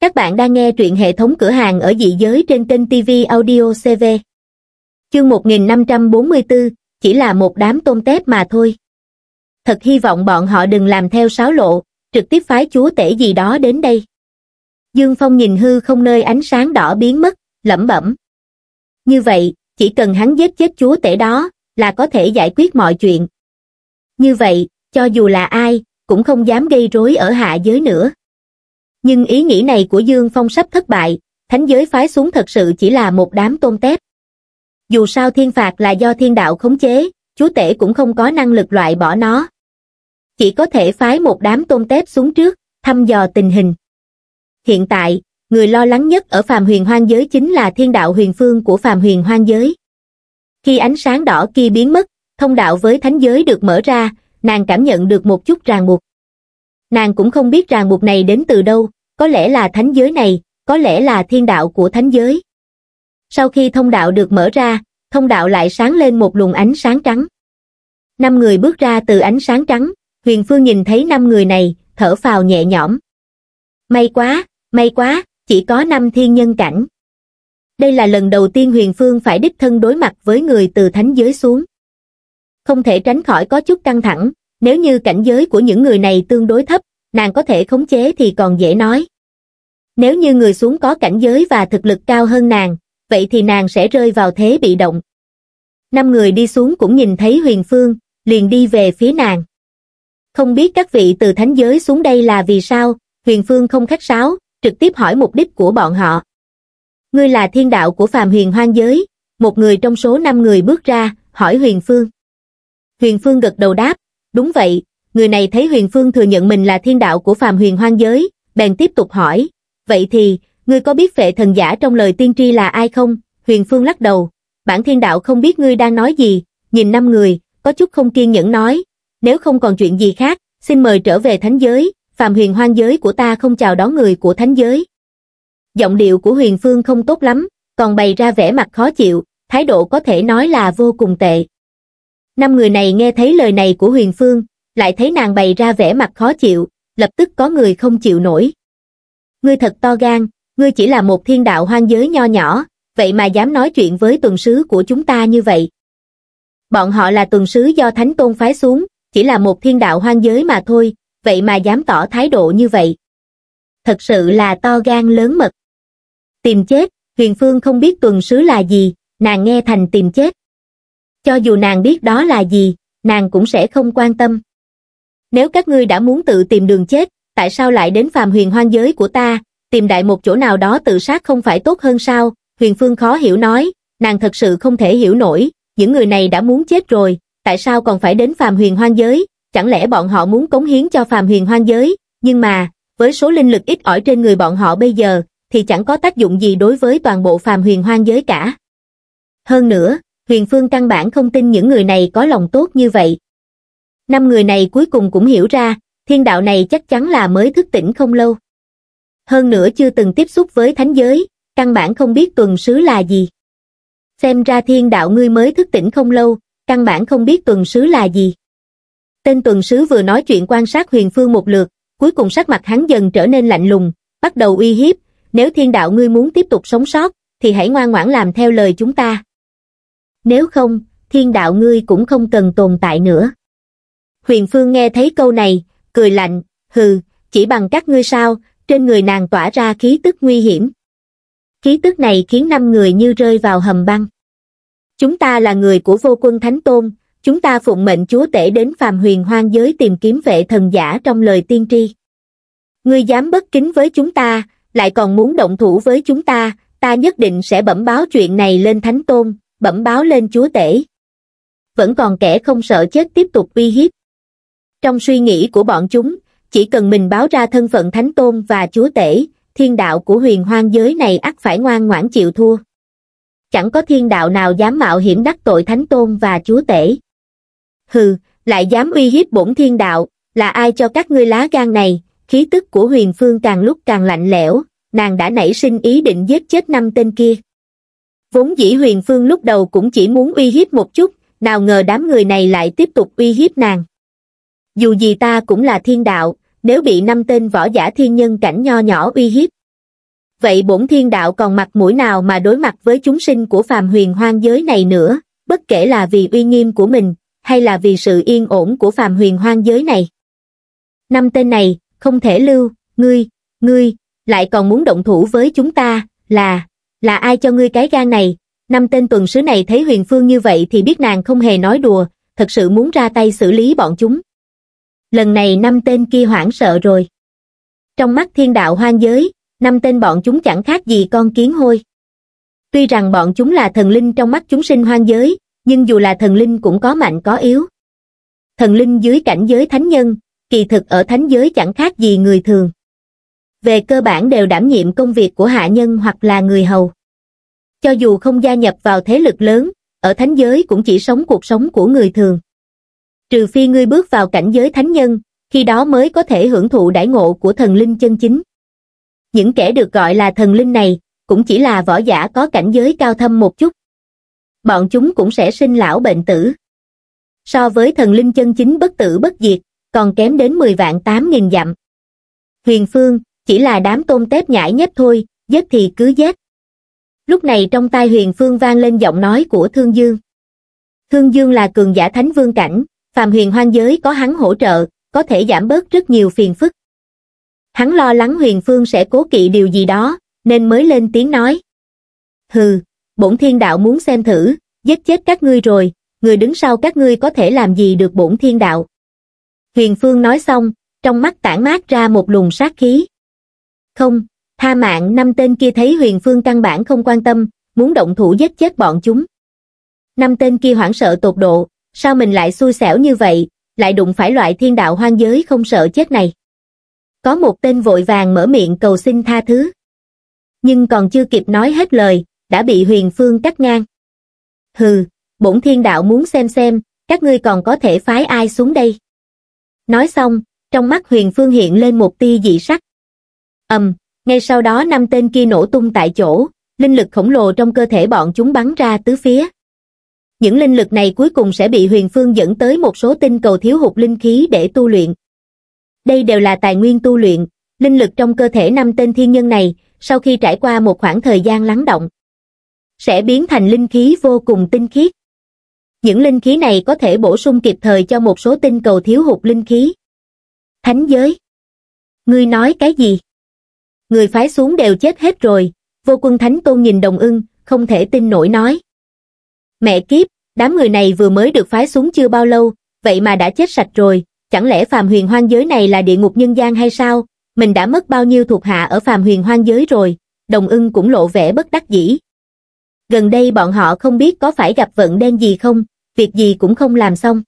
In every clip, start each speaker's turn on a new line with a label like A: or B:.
A: Các bạn đang nghe truyện hệ thống cửa hàng ở dị giới trên kênh TV Audio CV. Chương 1544, chỉ là một đám tôm tép mà thôi. Thật hy vọng bọn họ đừng làm theo sáo lộ, trực tiếp phái chúa tể gì đó đến đây. Dương Phong nhìn hư không nơi ánh sáng đỏ biến mất, lẩm bẩm. Như vậy, chỉ cần hắn giết chết chúa tể đó, là có thể giải quyết mọi chuyện. Như vậy, cho dù là ai, cũng không dám gây rối ở hạ giới nữa. Nhưng ý nghĩ này của Dương Phong sắp thất bại, thánh giới phái xuống thật sự chỉ là một đám tôm tép. Dù sao thiên phạt là do thiên đạo khống chế, chúa tể cũng không có năng lực loại bỏ nó. Chỉ có thể phái một đám tôm tép xuống trước, thăm dò tình hình. Hiện tại, người lo lắng nhất ở phàm huyền hoang giới chính là thiên đạo huyền phương của phàm huyền hoang giới. Khi ánh sáng đỏ kia biến mất, thông đạo với thánh giới được mở ra, nàng cảm nhận được một chút ràng buộc nàng cũng không biết ràng buộc này đến từ đâu, có lẽ là thánh giới này, có lẽ là thiên đạo của thánh giới. Sau khi thông đạo được mở ra, thông đạo lại sáng lên một luồng ánh sáng trắng. Năm người bước ra từ ánh sáng trắng, Huyền Phương nhìn thấy năm người này, thở phào nhẹ nhõm. May quá, may quá, chỉ có năm thiên nhân cảnh. Đây là lần đầu tiên Huyền Phương phải đích thân đối mặt với người từ thánh giới xuống. Không thể tránh khỏi có chút căng thẳng, nếu như cảnh giới của những người này tương đối thấp, nàng có thể khống chế thì còn dễ nói. Nếu như người xuống có cảnh giới và thực lực cao hơn nàng, vậy thì nàng sẽ rơi vào thế bị động. Năm người đi xuống cũng nhìn thấy huyền phương, liền đi về phía nàng. Không biết các vị từ thánh giới xuống đây là vì sao, huyền phương không khách sáo, trực tiếp hỏi mục đích của bọn họ. Ngươi là thiên đạo của phàm huyền hoang giới, một người trong số năm người bước ra, hỏi huyền phương. Huyền phương gật đầu đáp, đúng vậy, người này thấy Huyền Phương thừa nhận mình là thiên đạo của phàm huyền hoang giới, bèn tiếp tục hỏi, vậy thì, ngươi có biết vệ thần giả trong lời tiên tri là ai không? Huyền Phương lắc đầu, bản thiên đạo không biết ngươi đang nói gì, nhìn năm người, có chút không kiên nhẫn nói, nếu không còn chuyện gì khác, xin mời trở về thánh giới, phàm huyền hoang giới của ta không chào đón người của thánh giới. Giọng điệu của Huyền Phương không tốt lắm, còn bày ra vẻ mặt khó chịu, thái độ có thể nói là vô cùng tệ. Năm người này nghe thấy lời này của Huyền Phương, lại thấy nàng bày ra vẻ mặt khó chịu, lập tức có người không chịu nổi. Ngươi thật to gan, ngươi chỉ là một thiên đạo hoang giới nho nhỏ, vậy mà dám nói chuyện với tuần sứ của chúng ta như vậy. Bọn họ là tuần sứ do Thánh Tôn phái xuống, chỉ là một thiên đạo hoang giới mà thôi, vậy mà dám tỏ thái độ như vậy. Thật sự là to gan lớn mật. Tìm chết, Huyền Phương không biết tuần sứ là gì, nàng nghe thành tìm chết. Cho dù nàng biết đó là gì, nàng cũng sẽ không quan tâm. Nếu các ngươi đã muốn tự tìm đường chết, tại sao lại đến phàm huyền hoang giới của ta, tìm đại một chỗ nào đó tự sát không phải tốt hơn sao? Huyền Phương khó hiểu nói, nàng thật sự không thể hiểu nổi, những người này đã muốn chết rồi, tại sao còn phải đến phàm huyền hoang giới? Chẳng lẽ bọn họ muốn cống hiến cho phàm huyền hoang giới? Nhưng mà, với số linh lực ít ỏi trên người bọn họ bây giờ, thì chẳng có tác dụng gì đối với toàn bộ phàm huyền hoang giới cả. Hơn nữa, Huyền Phương căn bản không tin những người này có lòng tốt như vậy, năm người này cuối cùng cũng hiểu ra thiên đạo này chắc chắn là mới thức tỉnh không lâu hơn nữa chưa từng tiếp xúc với thánh giới căn bản không biết tuần sứ là gì xem ra thiên đạo ngươi mới thức tỉnh không lâu căn bản không biết tuần sứ là gì tên tuần sứ vừa nói chuyện quan sát huyền phương một lượt cuối cùng sắc mặt hắn dần trở nên lạnh lùng bắt đầu uy hiếp nếu thiên đạo ngươi muốn tiếp tục sống sót thì hãy ngoan ngoãn làm theo lời chúng ta nếu không thiên đạo ngươi cũng không cần tồn tại nữa Huyền Phương nghe thấy câu này, cười lạnh, hừ, chỉ bằng các ngươi sao, trên người nàng tỏa ra khí tức nguy hiểm. Khí tức này khiến năm người như rơi vào hầm băng. Chúng ta là người của vô quân Thánh Tôn, chúng ta phụng mệnh chúa tể đến phàm huyền hoang giới tìm kiếm vệ thần giả trong lời tiên tri. Ngươi dám bất kính với chúng ta, lại còn muốn động thủ với chúng ta, ta nhất định sẽ bẩm báo chuyện này lên Thánh Tôn, bẩm báo lên chúa tể. Vẫn còn kẻ không sợ chết tiếp tục uy hiếp. Trong suy nghĩ của bọn chúng, chỉ cần mình báo ra thân phận Thánh Tôn và Chúa Tể, thiên đạo của huyền hoang giới này ắt phải ngoan ngoãn chịu thua. Chẳng có thiên đạo nào dám mạo hiểm đắc tội Thánh Tôn và Chúa Tể. Hừ, lại dám uy hiếp bổn thiên đạo, là ai cho các ngươi lá gan này, khí tức của huyền phương càng lúc càng lạnh lẽo, nàng đã nảy sinh ý định giết chết năm tên kia. Vốn dĩ huyền phương lúc đầu cũng chỉ muốn uy hiếp một chút, nào ngờ đám người này lại tiếp tục uy hiếp nàng dù gì ta cũng là thiên đạo, nếu bị năm tên võ giả thiên nhân cảnh nho nhỏ uy hiếp. Vậy bổn thiên đạo còn mặt mũi nào mà đối mặt với chúng sinh của phàm huyền hoang giới này nữa, bất kể là vì uy nghiêm của mình, hay là vì sự yên ổn của phàm huyền hoang giới này. Năm tên này, không thể lưu, ngươi, ngươi, lại còn muốn động thủ với chúng ta, là, là ai cho ngươi cái gan này, năm tên tuần sứ này thấy huyền phương như vậy thì biết nàng không hề nói đùa, thật sự muốn ra tay xử lý bọn chúng lần này năm tên kia hoảng sợ rồi. Trong mắt thiên đạo hoang giới, năm tên bọn chúng chẳng khác gì con kiến hôi. Tuy rằng bọn chúng là thần linh trong mắt chúng sinh hoang giới, nhưng dù là thần linh cũng có mạnh có yếu. Thần linh dưới cảnh giới thánh nhân, kỳ thực ở thánh giới chẳng khác gì người thường. Về cơ bản đều đảm nhiệm công việc của hạ nhân hoặc là người hầu. Cho dù không gia nhập vào thế lực lớn, ở thánh giới cũng chỉ sống cuộc sống của người thường trừ phi ngươi bước vào cảnh giới thánh nhân, khi đó mới có thể hưởng thụ đại ngộ của thần linh chân chính. Những kẻ được gọi là thần linh này, cũng chỉ là võ giả có cảnh giới cao thâm một chút. Bọn chúng cũng sẽ sinh lão bệnh tử. So với thần linh chân chính bất tử bất diệt, còn kém đến 10 vạn 8 nghìn dặm. Huyền Phương, chỉ là đám tôm tép nhãi nhép thôi, giết thì cứ giết. Lúc này trong tai Huyền Phương vang lên giọng nói của Thương Dương. Thương Dương là cường giả thánh vương cảnh, phàm huyền hoang giới có hắn hỗ trợ, có thể giảm bớt rất nhiều phiền phức. Hắn lo lắng huyền phương sẽ cố kỵ điều gì đó, nên mới lên tiếng nói. Hừ, bổn thiên đạo muốn xem thử, giết chết các ngươi rồi, người đứng sau các ngươi có thể làm gì được bổn thiên đạo. Huyền phương nói xong, trong mắt tản mát ra một luồng sát khí. Không, tha mạng năm tên kia thấy huyền phương căn bản không quan tâm, muốn động thủ giết chết bọn chúng. Năm tên kia hoảng sợ tột độ, sao mình lại xui xẻo như vậy, lại đụng phải loại thiên đạo hoang giới không sợ chết này. Có một tên vội vàng mở miệng cầu xin tha thứ. Nhưng còn chưa kịp nói hết lời, đã bị huyền phương cắt ngang. Hừ, bổn thiên đạo muốn xem xem, các ngươi còn có thể phái ai xuống đây. Nói xong, trong mắt huyền phương hiện lên một tia dị sắc. ầm, ngay sau đó năm tên kia nổ tung tại chỗ, linh lực khổng lồ trong cơ thể bọn chúng bắn ra tứ phía những linh lực này cuối cùng sẽ bị huyền phương dẫn tới một số tinh cầu thiếu hụt linh khí để tu luyện. Đây đều là tài nguyên tu luyện, linh lực trong cơ thể năm tên thiên nhân này, sau khi trải qua một khoảng thời gian lắng động, sẽ biến thành linh khí vô cùng tinh khiết. Những linh khí này có thể bổ sung kịp thời cho một số tinh cầu thiếu hụt linh khí. Thánh giới. Ngươi nói cái gì? Người phái xuống đều chết hết rồi, vô quân thánh tôn nhìn đồng ưng, không thể tin nổi nói. Mẹ kiếp, đám người này vừa mới được phái xuống chưa bao lâu, vậy mà đã chết sạch rồi, chẳng lẽ phàm huyền hoang giới này là địa ngục nhân gian hay sao? Mình đã mất bao nhiêu thuộc hạ ở phàm huyền hoang giới rồi, đồng ưng cũng lộ vẻ bất đắc dĩ. Gần đây bọn họ không biết có phải gặp vận đen gì không, việc gì cũng không làm xong.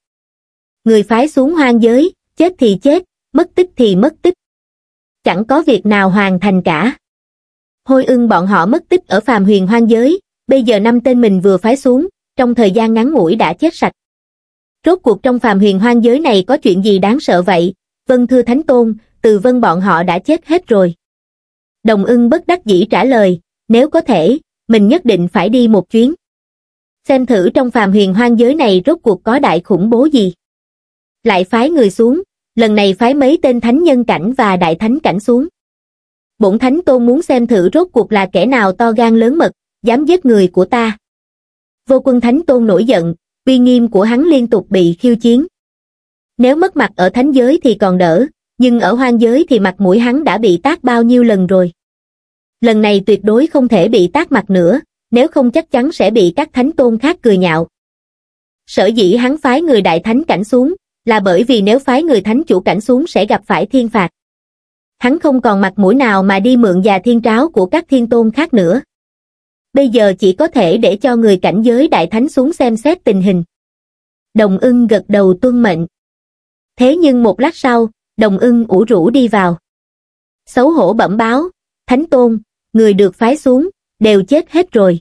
A: Người phái xuống hoang giới, chết thì chết, mất tích thì mất tích. Chẳng có việc nào hoàn thành cả. Hôi ưng bọn họ mất tích ở phàm huyền hoang giới, bây giờ năm tên mình vừa phái xuống, trong thời gian ngắn ngủi đã chết sạch. Rốt cuộc trong phàm huyền hoang giới này có chuyện gì đáng sợ vậy, vân thưa thánh tôn, từ vân bọn họ đã chết hết rồi. Đồng ưng bất đắc dĩ trả lời, nếu có thể, mình nhất định phải đi một chuyến. Xem thử trong phàm huyền hoang giới này rốt cuộc có đại khủng bố gì. Lại phái người xuống, lần này phái mấy tên thánh nhân cảnh và đại thánh cảnh xuống. Bổn thánh tôn muốn xem thử rốt cuộc là kẻ nào to gan lớn mật, dám giết người của ta vô quân thánh tôn nổi giận, uy nghiêm của hắn liên tục bị khiêu chiến. Nếu mất mặt ở thánh giới thì còn đỡ, nhưng ở hoang giới thì mặt mũi hắn đã bị tác bao nhiêu lần rồi. Lần này tuyệt đối không thể bị tác mặt nữa, nếu không chắc chắn sẽ bị các thánh tôn khác cười nhạo. Sở dĩ hắn phái người đại thánh cảnh xuống, là bởi vì nếu phái người thánh chủ cảnh xuống sẽ gặp phải thiên phạt. Hắn không còn mặt mũi nào mà đi mượn già thiên tráo của các thiên tôn khác nữa bây giờ chỉ có thể để cho người cảnh giới đại thánh xuống xem xét tình hình. Đồng ưng gật đầu tuân mệnh. Thế nhưng một lát sau, đồng ưng ủ rũ đi vào. Xấu hổ bẩm báo, thánh tôn, người được phái xuống, đều chết hết rồi.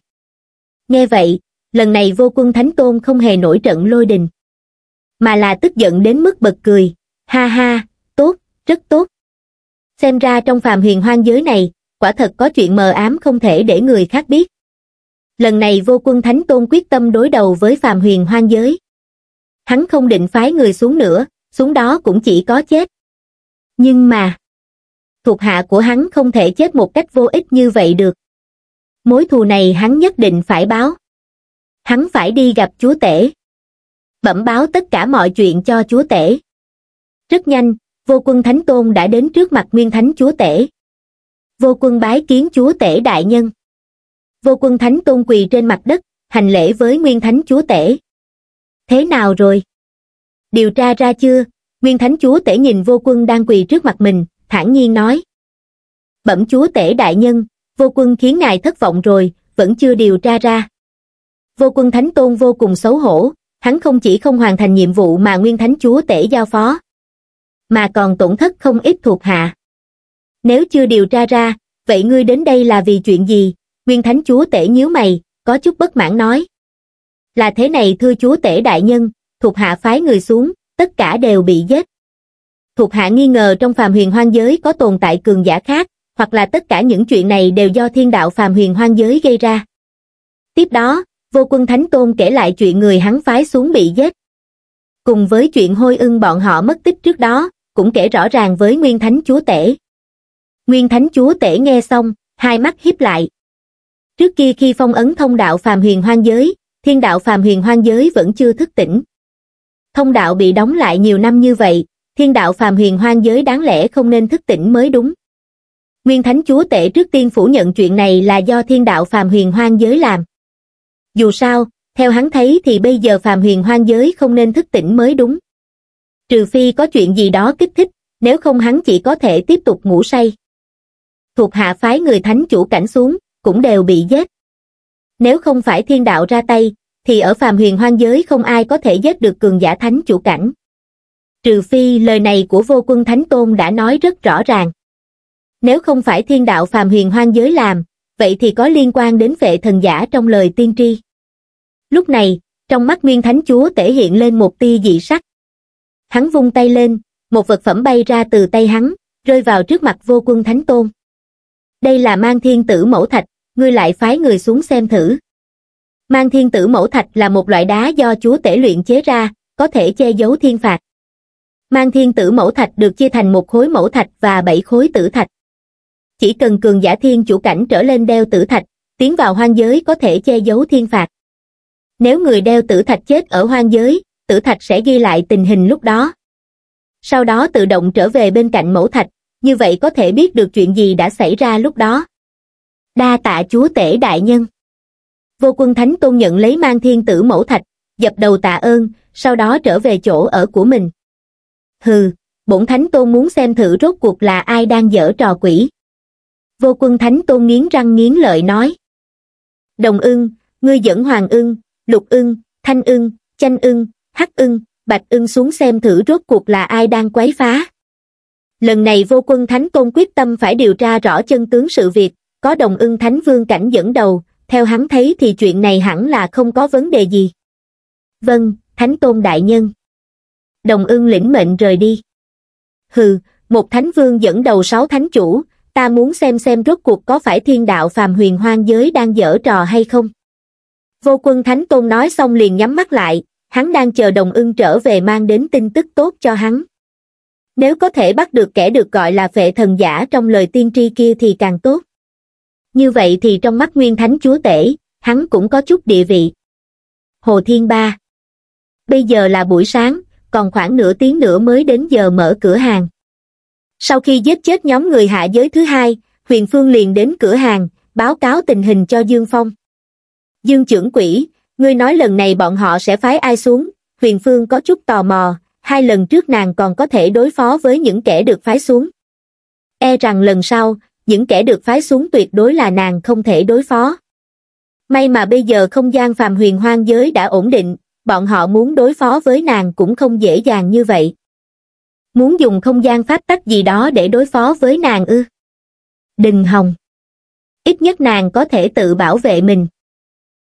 A: Nghe vậy, lần này vô quân thánh tôn không hề nổi trận lôi đình. Mà là tức giận đến mức bật cười, ha ha, tốt, rất tốt. Xem ra trong phàm huyền hoang giới này, quả thật có chuyện mờ ám không thể để người khác biết lần này vô quân thánh tôn quyết tâm đối đầu với phàm huyền hoang giới hắn không định phái người xuống nữa xuống đó cũng chỉ có chết nhưng mà thuộc hạ của hắn không thể chết một cách vô ích như vậy được mối thù này hắn nhất định phải báo hắn phải đi gặp chúa tể bẩm báo tất cả mọi chuyện cho chúa tể rất nhanh vô quân thánh tôn đã đến trước mặt nguyên thánh chúa tể vô quân bái kiến chúa tể đại nhân vô quân thánh tôn quỳ trên mặt đất hành lễ với nguyên thánh chúa tể thế nào rồi điều tra ra chưa nguyên thánh chúa tể nhìn vô quân đang quỳ trước mặt mình thản nhiên nói bẩm chúa tể đại nhân vô quân khiến ngài thất vọng rồi vẫn chưa điều tra ra vô quân thánh tôn vô cùng xấu hổ hắn không chỉ không hoàn thành nhiệm vụ mà nguyên thánh chúa tể giao phó mà còn tổn thất không ít thuộc hạ nếu chưa điều tra ra vậy ngươi đến đây là vì chuyện gì Nguyên Thánh Chúa Tể nhíu mày, có chút bất mãn nói. Là thế này thưa Chúa Tể đại nhân, thuộc hạ phái người xuống, tất cả đều bị giết. Thuộc hạ nghi ngờ trong phàm huyền hoang giới có tồn tại cường giả khác, hoặc là tất cả những chuyện này đều do thiên đạo phàm huyền hoang giới gây ra. Tiếp đó, vô quân Thánh Tôn kể lại chuyện người hắn phái xuống bị giết. Cùng với chuyện hôi ưng bọn họ mất tích trước đó, cũng kể rõ ràng với Nguyên Thánh Chúa Tể. Nguyên Thánh Chúa Tể nghe xong, hai mắt híp lại, Trước kia khi phong ấn thông đạo phàm huyền hoang giới, thiên đạo phàm huyền hoang giới vẫn chưa thức tỉnh. Thông đạo bị đóng lại nhiều năm như vậy, thiên đạo phàm huyền hoang giới đáng lẽ không nên thức tỉnh mới đúng. Nguyên Thánh Chúa Tể trước tiên phủ nhận chuyện này là do thiên đạo phàm huyền hoang giới làm. Dù sao, theo hắn thấy thì bây giờ phàm huyền hoang giới không nên thức tỉnh mới đúng. Trừ phi có chuyện gì đó kích thích, nếu không hắn chỉ có thể tiếp tục ngủ say. Thuộc hạ phái người thánh chủ cảnh xuống, cũng đều bị giết. Nếu không phải thiên đạo ra tay, thì ở phàm huyền hoang giới không ai có thể giết được cường giả thánh chủ cảnh. Trừ phi lời này của vô quân thánh tôn đã nói rất rõ ràng. Nếu không phải thiên đạo phàm huyền hoang giới làm, vậy thì có liên quan đến vệ thần giả trong lời tiên tri. Lúc này, trong mắt nguyên thánh chúa thể hiện lên một tia dị sắc. Hắn vung tay lên, một vật phẩm bay ra từ tay hắn, rơi vào trước mặt vô quân thánh tôn đây là mang thiên tử mẫu thạch, ngươi lại phái người xuống xem thử. Mang thiên tử mẫu thạch là một loại đá do chúa tể luyện chế ra, có thể che giấu thiên phạt. Mang thiên tử mẫu thạch được chia thành một khối mẫu thạch và bảy khối tử thạch. Chỉ cần cường giả thiên chủ cảnh trở lên đeo tử thạch, tiến vào hoang giới có thể che giấu thiên phạt. Nếu người đeo tử thạch chết ở hoang giới, tử thạch sẽ ghi lại tình hình lúc đó. Sau đó tự động trở về bên cạnh mẫu thạch, như vậy có thể biết được chuyện gì đã xảy ra lúc đó. Đa tạ chúa tể đại nhân. Vô quân thánh tôn nhận lấy mang thiên tử mẫu thạch, dập đầu tạ ơn, sau đó trở về chỗ ở của mình. Hừ, bổn thánh tôn muốn xem thử rốt cuộc là ai đang dở trò quỷ. Vô quân thánh tôn nghiến răng nghiến lợi nói. Đồng ưng, ngươi dẫn hoàng ưng, lục ưng, thanh ưng, chanh ưng, hắc ưng, bạch ưng xuống xem thử rốt cuộc là ai đang quấy phá lần này vô quân thánh tôn quyết tâm phải điều tra rõ chân tướng sự việc có đồng ưng thánh vương cảnh dẫn đầu theo hắn thấy thì chuyện này hẳn là không có vấn đề gì vâng thánh tôn đại nhân đồng ưng lĩnh mệnh rời đi hừ một thánh vương dẫn đầu sáu thánh chủ ta muốn xem xem rốt cuộc có phải thiên đạo phàm huyền hoang giới đang dở trò hay không vô quân thánh tôn nói xong liền nhắm mắt lại hắn đang chờ đồng ưng trở về mang đến tin tức tốt cho hắn nếu có thể bắt được kẻ được gọi là vệ thần giả trong lời tiên tri kia thì càng tốt. Như vậy thì trong mắt Nguyên Thánh Chúa Tể, hắn cũng có chút địa vị. Hồ Thiên Ba Bây giờ là buổi sáng, còn khoảng nửa tiếng nữa mới đến giờ mở cửa hàng. Sau khi giết chết nhóm người hạ giới thứ hai, Huyền Phương liền đến cửa hàng, báo cáo tình hình cho Dương Phong. Dương trưởng quỷ, ngươi nói lần này bọn họ sẽ phái ai xuống, Huyền Phương có chút tò mò, hai lần trước nàng còn có thể đối phó với những kẻ được phái xuống. E rằng lần sau, những kẻ được phái xuống tuyệt đối là nàng không thể đối phó. May mà bây giờ không gian phàm huyền hoang giới đã ổn định, bọn họ muốn đối phó với nàng cũng không dễ dàng như vậy. Muốn dùng không gian pháp tắc gì đó để đối phó với nàng ư? Đừng hòng. Ít nhất nàng có thể tự bảo vệ mình.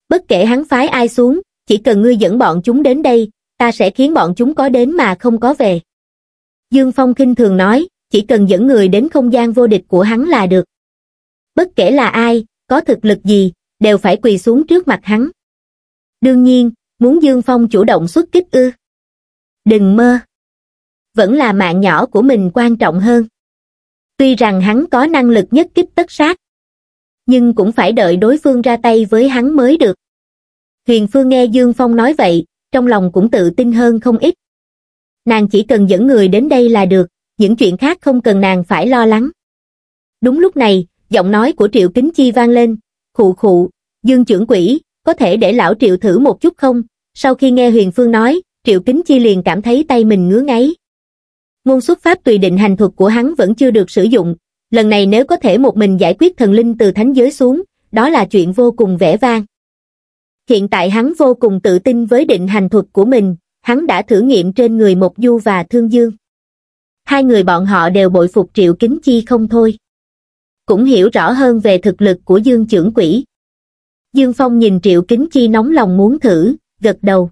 A: Bất kể hắn phái ai xuống, chỉ cần ngươi dẫn bọn chúng đến đây, ta sẽ khiến bọn chúng có đến mà không có về. Dương Phong khinh thường nói, chỉ cần dẫn người đến không gian vô địch của hắn là được. Bất kể là ai, có thực lực gì, đều phải quỳ xuống trước mặt hắn. Đương nhiên, muốn Dương Phong chủ động xuất kích ư. Đừng mơ. Vẫn là mạng nhỏ của mình quan trọng hơn. Tuy rằng hắn có năng lực nhất kích tất sát, nhưng cũng phải đợi đối phương ra tay với hắn mới được. Huyền Phương nghe Dương Phong nói vậy, trong lòng cũng tự tin hơn không ít. Nàng chỉ cần dẫn người đến đây là được, những chuyện khác không cần nàng phải lo lắng. Đúng lúc này, giọng nói của Triệu Kính Chi vang lên, khụ khụ, Dương trưởng quỷ, có thể để lão Triệu thử một chút không? Sau khi nghe Huyền Phương nói, Triệu Kính Chi liền cảm thấy tay mình ngứa ngáy. Ngôn xuất pháp tùy định hành thuật của hắn vẫn chưa được sử dụng, lần này nếu có thể một mình giải quyết thần linh từ thánh giới xuống, đó là chuyện vô cùng vẻ vang. Hiện tại hắn vô cùng tự tin với định hành thuật của mình, hắn đã thử nghiệm trên người Mộc Du và Thương Dương. Hai người bọn họ đều bội phục Triệu Kính Chi không thôi. Cũng hiểu rõ hơn về thực lực của Dương trưởng quỷ. Dương Phong nhìn Triệu Kính Chi nóng lòng muốn thử, gật đầu.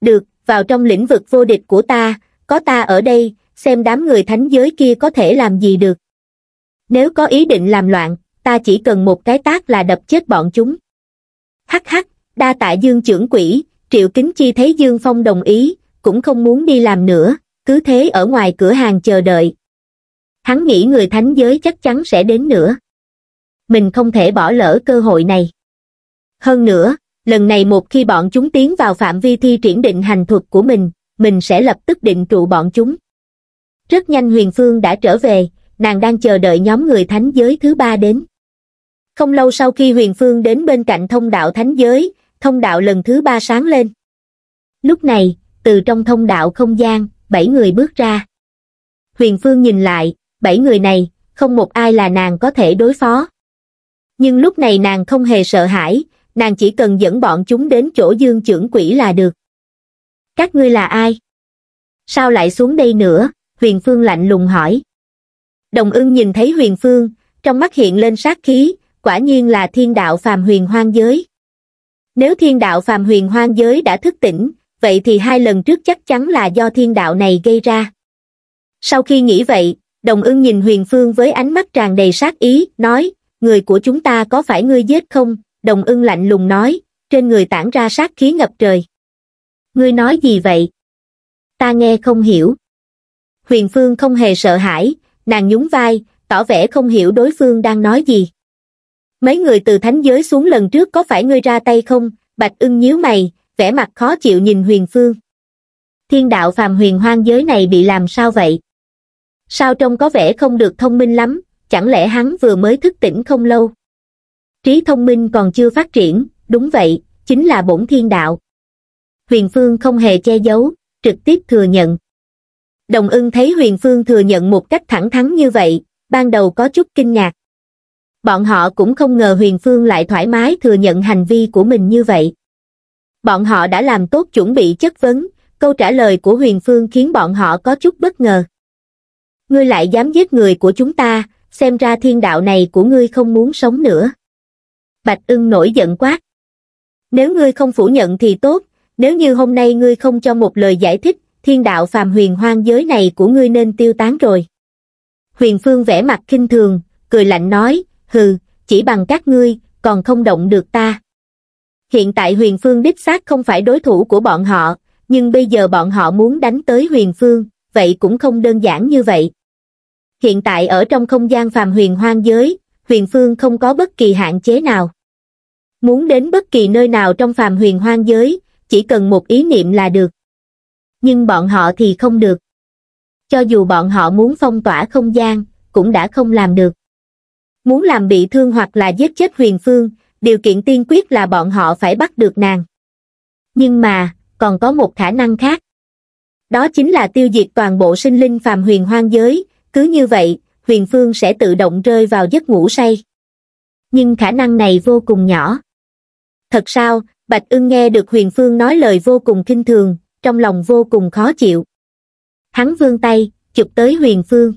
A: Được, vào trong lĩnh vực vô địch của ta, có ta ở đây, xem đám người thánh giới kia có thể làm gì được. Nếu có ý định làm loạn, ta chỉ cần một cái tác là đập chết bọn chúng. Hắc hắc, đa tạ dương trưởng quỷ triệu kính chi thấy dương phong đồng ý cũng không muốn đi làm nữa cứ thế ở ngoài cửa hàng chờ đợi hắn nghĩ người thánh giới chắc chắn sẽ đến nữa mình không thể bỏ lỡ cơ hội này hơn nữa lần này một khi bọn chúng tiến vào phạm vi thi triển định hành thuật của mình mình sẽ lập tức định trụ bọn chúng rất nhanh huyền phương đã trở về nàng đang chờ đợi nhóm người thánh giới thứ ba đến không lâu sau khi huyền phương đến bên cạnh thông đạo thánh giới thông đạo lần thứ ba sáng lên. Lúc này, từ trong thông đạo không gian, bảy người bước ra. Huyền Phương nhìn lại, bảy người này, không một ai là nàng có thể đối phó. Nhưng lúc này nàng không hề sợ hãi, nàng chỉ cần dẫn bọn chúng đến chỗ dương trưởng quỷ là được. Các ngươi là ai? Sao lại xuống đây nữa? Huyền Phương lạnh lùng hỏi. Đồng ưng nhìn thấy Huyền Phương, trong mắt hiện lên sát khí, quả nhiên là thiên đạo phàm huyền hoang giới nếu thiên đạo phàm huyền hoang giới đã thức tỉnh vậy thì hai lần trước chắc chắn là do thiên đạo này gây ra sau khi nghĩ vậy đồng ưng nhìn huyền phương với ánh mắt tràn đầy sát ý nói người của chúng ta có phải ngươi giết không đồng ưng lạnh lùng nói trên người tản ra sát khí ngập trời ngươi nói gì vậy ta nghe không hiểu huyền phương không hề sợ hãi nàng nhún vai tỏ vẻ không hiểu đối phương đang nói gì mấy người từ thánh giới xuống lần trước có phải ngươi ra tay không bạch ưng nhíu mày vẻ mặt khó chịu nhìn huyền phương thiên đạo phàm huyền hoang giới này bị làm sao vậy sao trông có vẻ không được thông minh lắm chẳng lẽ hắn vừa mới thức tỉnh không lâu trí thông minh còn chưa phát triển đúng vậy chính là bổn thiên đạo huyền phương không hề che giấu trực tiếp thừa nhận đồng ưng thấy huyền phương thừa nhận một cách thẳng thắn như vậy ban đầu có chút kinh ngạc bọn họ cũng không ngờ Huyền Phương lại thoải mái thừa nhận hành vi của mình như vậy. Bọn họ đã làm tốt chuẩn bị chất vấn, câu trả lời của Huyền Phương khiến bọn họ có chút bất ngờ. Ngươi lại dám giết người của chúng ta, xem ra thiên đạo này của ngươi không muốn sống nữa. Bạch ưng nổi giận quát. Nếu ngươi không phủ nhận thì tốt, nếu như hôm nay ngươi không cho một lời giải thích, thiên đạo phàm huyền hoang giới này của ngươi nên tiêu tán rồi. Huyền Phương vẽ mặt kinh thường, cười lạnh nói, hừ chỉ bằng các ngươi còn không động được ta hiện tại huyền phương đích xác không phải đối thủ của bọn họ nhưng bây giờ bọn họ muốn đánh tới huyền phương vậy cũng không đơn giản như vậy hiện tại ở trong không gian phàm huyền hoang giới huyền phương không có bất kỳ hạn chế nào muốn đến bất kỳ nơi nào trong phàm huyền hoang giới chỉ cần một ý niệm là được nhưng bọn họ thì không được cho dù bọn họ muốn phong tỏa không gian cũng đã không làm được Muốn làm bị thương hoặc là giết chết huyền phương, điều kiện tiên quyết là bọn họ phải bắt được nàng. Nhưng mà, còn có một khả năng khác. Đó chính là tiêu diệt toàn bộ sinh linh phàm huyền hoang giới, cứ như vậy, huyền phương sẽ tự động rơi vào giấc ngủ say. Nhưng khả năng này vô cùng nhỏ. Thật sao, Bạch ưng nghe được huyền phương nói lời vô cùng kinh thường, trong lòng vô cùng khó chịu. Hắn vươn tay, chụp tới huyền phương.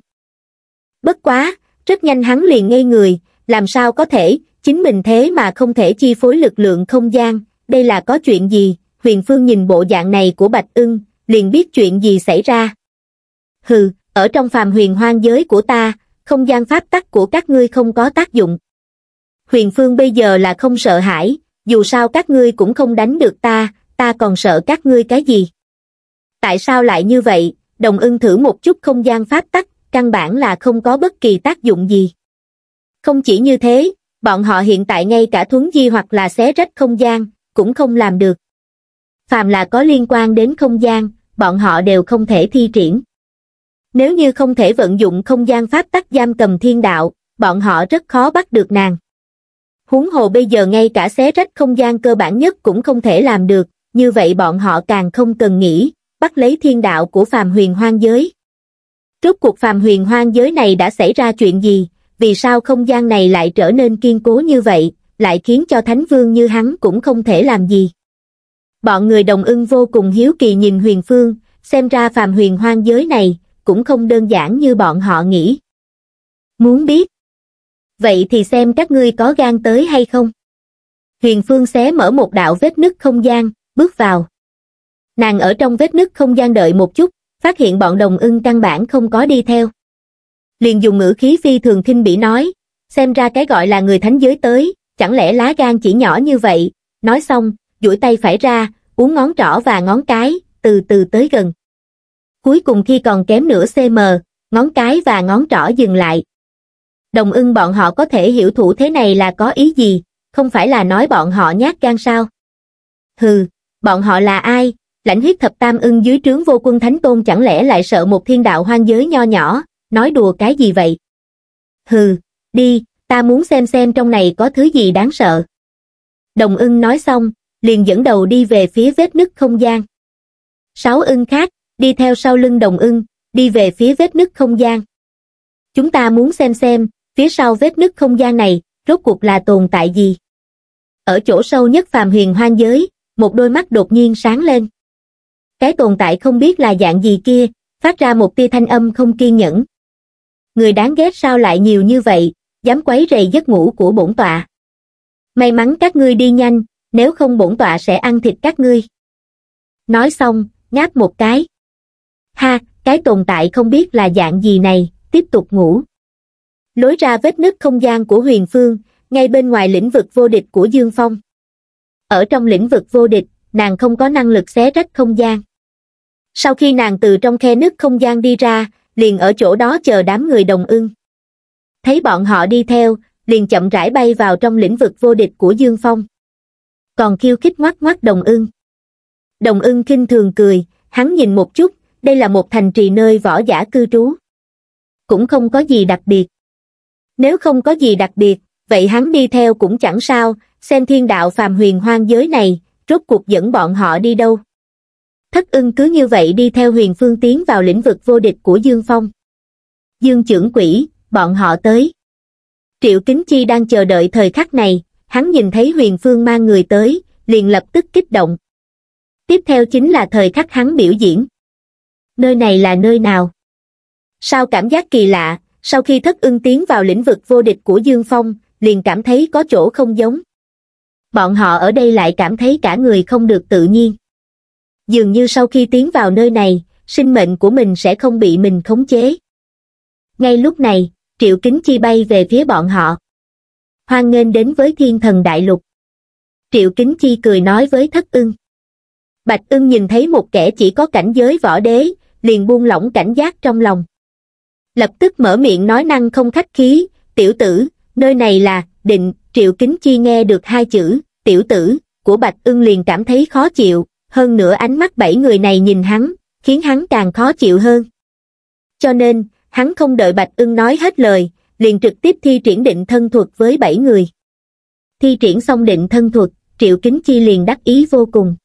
A: Bất quá, rất nhanh hắn liền ngây người, làm sao có thể, chính mình thế mà không thể chi phối lực lượng không gian, đây là có chuyện gì, huyền phương nhìn bộ dạng này của Bạch ưng, liền biết chuyện gì xảy ra. Hừ, ở trong phàm huyền hoang giới của ta, không gian pháp tắc của các ngươi không có tác dụng. Huyền phương bây giờ là không sợ hãi, dù sao các ngươi cũng không đánh được ta, ta còn sợ các ngươi cái gì. Tại sao lại như vậy, đồng ưng thử một chút không gian pháp tắc, căn bản là không có bất kỳ tác dụng gì. Không chỉ như thế, bọn họ hiện tại ngay cả thuấn di hoặc là xé rách không gian, cũng không làm được. Phàm là có liên quan đến không gian, bọn họ đều không thể thi triển. Nếu như không thể vận dụng không gian pháp tắc giam cầm thiên đạo, bọn họ rất khó bắt được nàng. Huống hồ bây giờ ngay cả xé rách không gian cơ bản nhất cũng không thể làm được, như vậy bọn họ càng không cần nghĩ, bắt lấy thiên đạo của phàm huyền hoang giới. Rốt cuộc phàm huyền hoang giới này đã xảy ra chuyện gì, vì sao không gian này lại trở nên kiên cố như vậy, lại khiến cho thánh vương như hắn cũng không thể làm gì. Bọn người đồng ưng vô cùng hiếu kỳ nhìn huyền phương, xem ra phàm huyền hoang giới này, cũng không đơn giản như bọn họ nghĩ. Muốn biết? Vậy thì xem các ngươi có gan tới hay không? Huyền phương xé mở một đạo vết nứt không gian, bước vào. Nàng ở trong vết nứt không gian đợi một chút, phát hiện bọn đồng ưng căn bản không có đi theo. Liền dùng ngữ khí phi thường khinh bỉ nói, xem ra cái gọi là người thánh giới tới, chẳng lẽ lá gan chỉ nhỏ như vậy, nói xong, duỗi tay phải ra, uống ngón trỏ và ngón cái, từ từ tới gần. Cuối cùng khi còn kém nửa cm, ngón cái và ngón trỏ dừng lại. Đồng ưng bọn họ có thể hiểu thủ thế này là có ý gì, không phải là nói bọn họ nhát gan sao. Hừ, bọn họ là ai, lãnh huyết thập tam ưng dưới trướng vô quân thánh tôn chẳng lẽ lại sợ một thiên đạo hoang giới nho nhỏ, nói đùa cái gì vậy? Hừ, đi, ta muốn xem xem trong này có thứ gì đáng sợ. Đồng ưng nói xong, liền dẫn đầu đi về phía vết nứt không gian. Sáu ưng khác, đi theo sau lưng đồng ưng, đi về phía vết nứt không gian. Chúng ta muốn xem xem, phía sau vết nứt không gian này, rốt cuộc là tồn tại gì? Ở chỗ sâu nhất phàm huyền hoang giới, một đôi mắt đột nhiên sáng lên cái tồn tại không biết là dạng gì kia, phát ra một tia thanh âm không kiên nhẫn. Người đáng ghét sao lại nhiều như vậy, dám quấy rầy giấc ngủ của bổn tọa. May mắn các ngươi đi nhanh, nếu không bổn tọa sẽ ăn thịt các ngươi. Nói xong, ngáp một cái. Ha, cái tồn tại không biết là dạng gì này, tiếp tục ngủ. Lối ra vết nứt không gian của huyền phương, ngay bên ngoài lĩnh vực vô địch của Dương Phong. Ở trong lĩnh vực vô địch, nàng không có năng lực xé rách không gian sau khi nàng từ trong khe nước không gian đi ra liền ở chỗ đó chờ đám người đồng ưng thấy bọn họ đi theo liền chậm rãi bay vào trong lĩnh vực vô địch của dương phong còn kêu khích ngoắc ngoắc đồng ưng đồng ưng kinh thường cười hắn nhìn một chút đây là một thành trì nơi võ giả cư trú cũng không có gì đặc biệt nếu không có gì đặc biệt vậy hắn đi theo cũng chẳng sao xem thiên đạo phàm huyền hoang giới này rốt cuộc dẫn bọn họ đi đâu thất ưng cứ như vậy đi theo huyền phương tiến vào lĩnh vực vô địch của dương phong dương trưởng quỷ bọn họ tới triệu kính chi đang chờ đợi thời khắc này hắn nhìn thấy huyền phương mang người tới liền lập tức kích động tiếp theo chính là thời khắc hắn biểu diễn nơi này là nơi nào sao cảm giác kỳ lạ sau khi thất ưng tiến vào lĩnh vực vô địch của dương phong liền cảm thấy có chỗ không giống bọn họ ở đây lại cảm thấy cả người không được tự nhiên dường như sau khi tiến vào nơi này sinh mệnh của mình sẽ không bị mình khống chế ngay lúc này triệu kính chi bay về phía bọn họ hoan nghênh đến với thiên thần đại lục triệu kính chi cười nói với thất ưng bạch ưng nhìn thấy một kẻ chỉ có cảnh giới võ đế liền buông lỏng cảnh giác trong lòng lập tức mở miệng nói năng không khách khí tiểu tử nơi này là định triệu kính chi nghe được hai chữ tiểu tử của bạch ưng liền cảm thấy khó chịu hơn nữa ánh mắt bảy người này nhìn hắn, khiến hắn càng khó chịu hơn. Cho nên, hắn không đợi Bạch ưng nói hết lời, liền trực tiếp thi triển định thân thuật với bảy người. Thi triển xong định thân thuật, Triệu Kính Chi liền đắc ý vô cùng.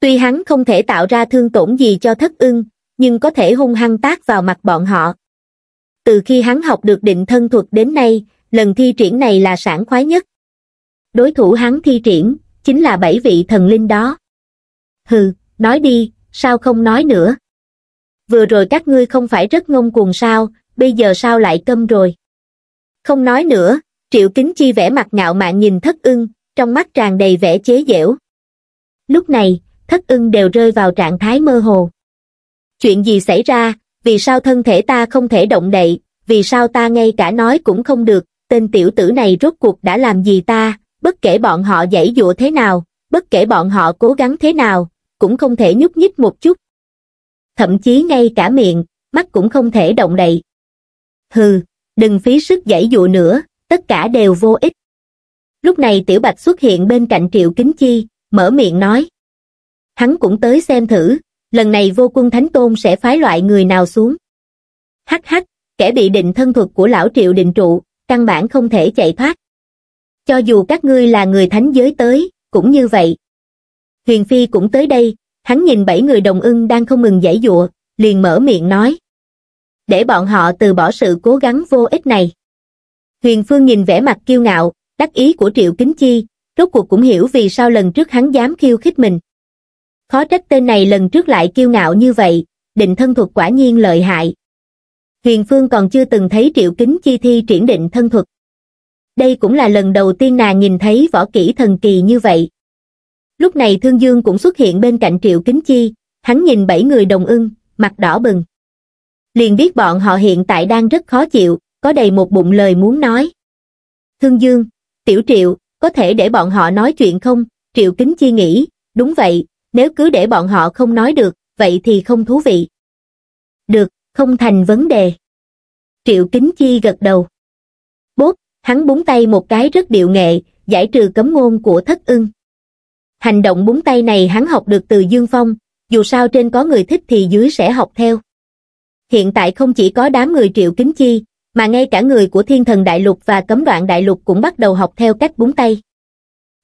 A: Tuy hắn không thể tạo ra thương tổn gì cho thất ưng, nhưng có thể hung hăng tác vào mặt bọn họ. Từ khi hắn học được định thân thuật đến nay, lần thi triển này là sản khoái nhất. Đối thủ hắn thi triển, chính là bảy vị thần linh đó hừ, nói đi, sao không nói nữa? Vừa rồi các ngươi không phải rất ngông cuồng sao, bây giờ sao lại câm rồi? Không nói nữa, Triệu Kính Chi vẻ mặt ngạo mạn nhìn thất ưng, trong mắt tràn đầy vẻ chế giễu. Lúc này, thất ưng đều rơi vào trạng thái mơ hồ. Chuyện gì xảy ra, vì sao thân thể ta không thể động đậy, vì sao ta ngay cả nói cũng không được, tên tiểu tử này rốt cuộc đã làm gì ta, bất kể bọn họ dãy dụa thế nào, bất kể bọn họ cố gắng thế nào, cũng không thể nhúc nhích một chút. Thậm chí ngay cả miệng, mắt cũng không thể động đậy. Hừ, đừng phí sức giải dụ nữa, tất cả đều vô ích. Lúc này Tiểu Bạch xuất hiện bên cạnh Triệu Kính Chi, mở miệng nói. Hắn cũng tới xem thử, lần này vô quân Thánh Tôn sẽ phái loại người nào xuống. Hắc hắc, kẻ bị định thân thuật của lão Triệu định trụ, căn bản không thể chạy thoát. Cho dù các ngươi là người thánh giới tới, cũng như vậy. Huyền Phi cũng tới đây, hắn nhìn bảy người đồng ưng đang không ngừng giải dụa, liền mở miệng nói. Để bọn họ từ bỏ sự cố gắng vô ích này. Huyền Phương nhìn vẻ mặt kiêu ngạo, đắc ý của Triệu Kính Chi, rốt cuộc cũng hiểu vì sao lần trước hắn dám khiêu khích mình. Khó trách tên này lần trước lại kiêu ngạo như vậy, định thân thuật quả nhiên lợi hại. Huyền Phương còn chưa từng thấy Triệu Kính Chi thi triển định thân thuật. Đây cũng là lần đầu tiên nàng nhìn thấy võ kỹ thần kỳ như vậy. Lúc này Thương Dương cũng xuất hiện bên cạnh Triệu Kính Chi, hắn nhìn bảy người đồng ưng, mặt đỏ bừng. Liền biết bọn họ hiện tại đang rất khó chịu, có đầy một bụng lời muốn nói. Thương Dương, Tiểu Triệu, có thể để bọn họ nói chuyện không? Triệu Kính Chi nghĩ, đúng vậy, nếu cứ để bọn họ không nói được, vậy thì không thú vị. Được, không thành vấn đề. Triệu Kính Chi gật đầu. bốt hắn búng tay một cái rất điệu nghệ, giải trừ cấm ngôn của thất ưng. Hành động búng tay này hắn học được từ Dương Phong, dù sao trên có người thích thì dưới sẽ học theo. Hiện tại không chỉ có đám người triệu kính chi, mà ngay cả người của thiên thần đại lục và cấm đoạn đại lục cũng bắt đầu học theo cách búng tay.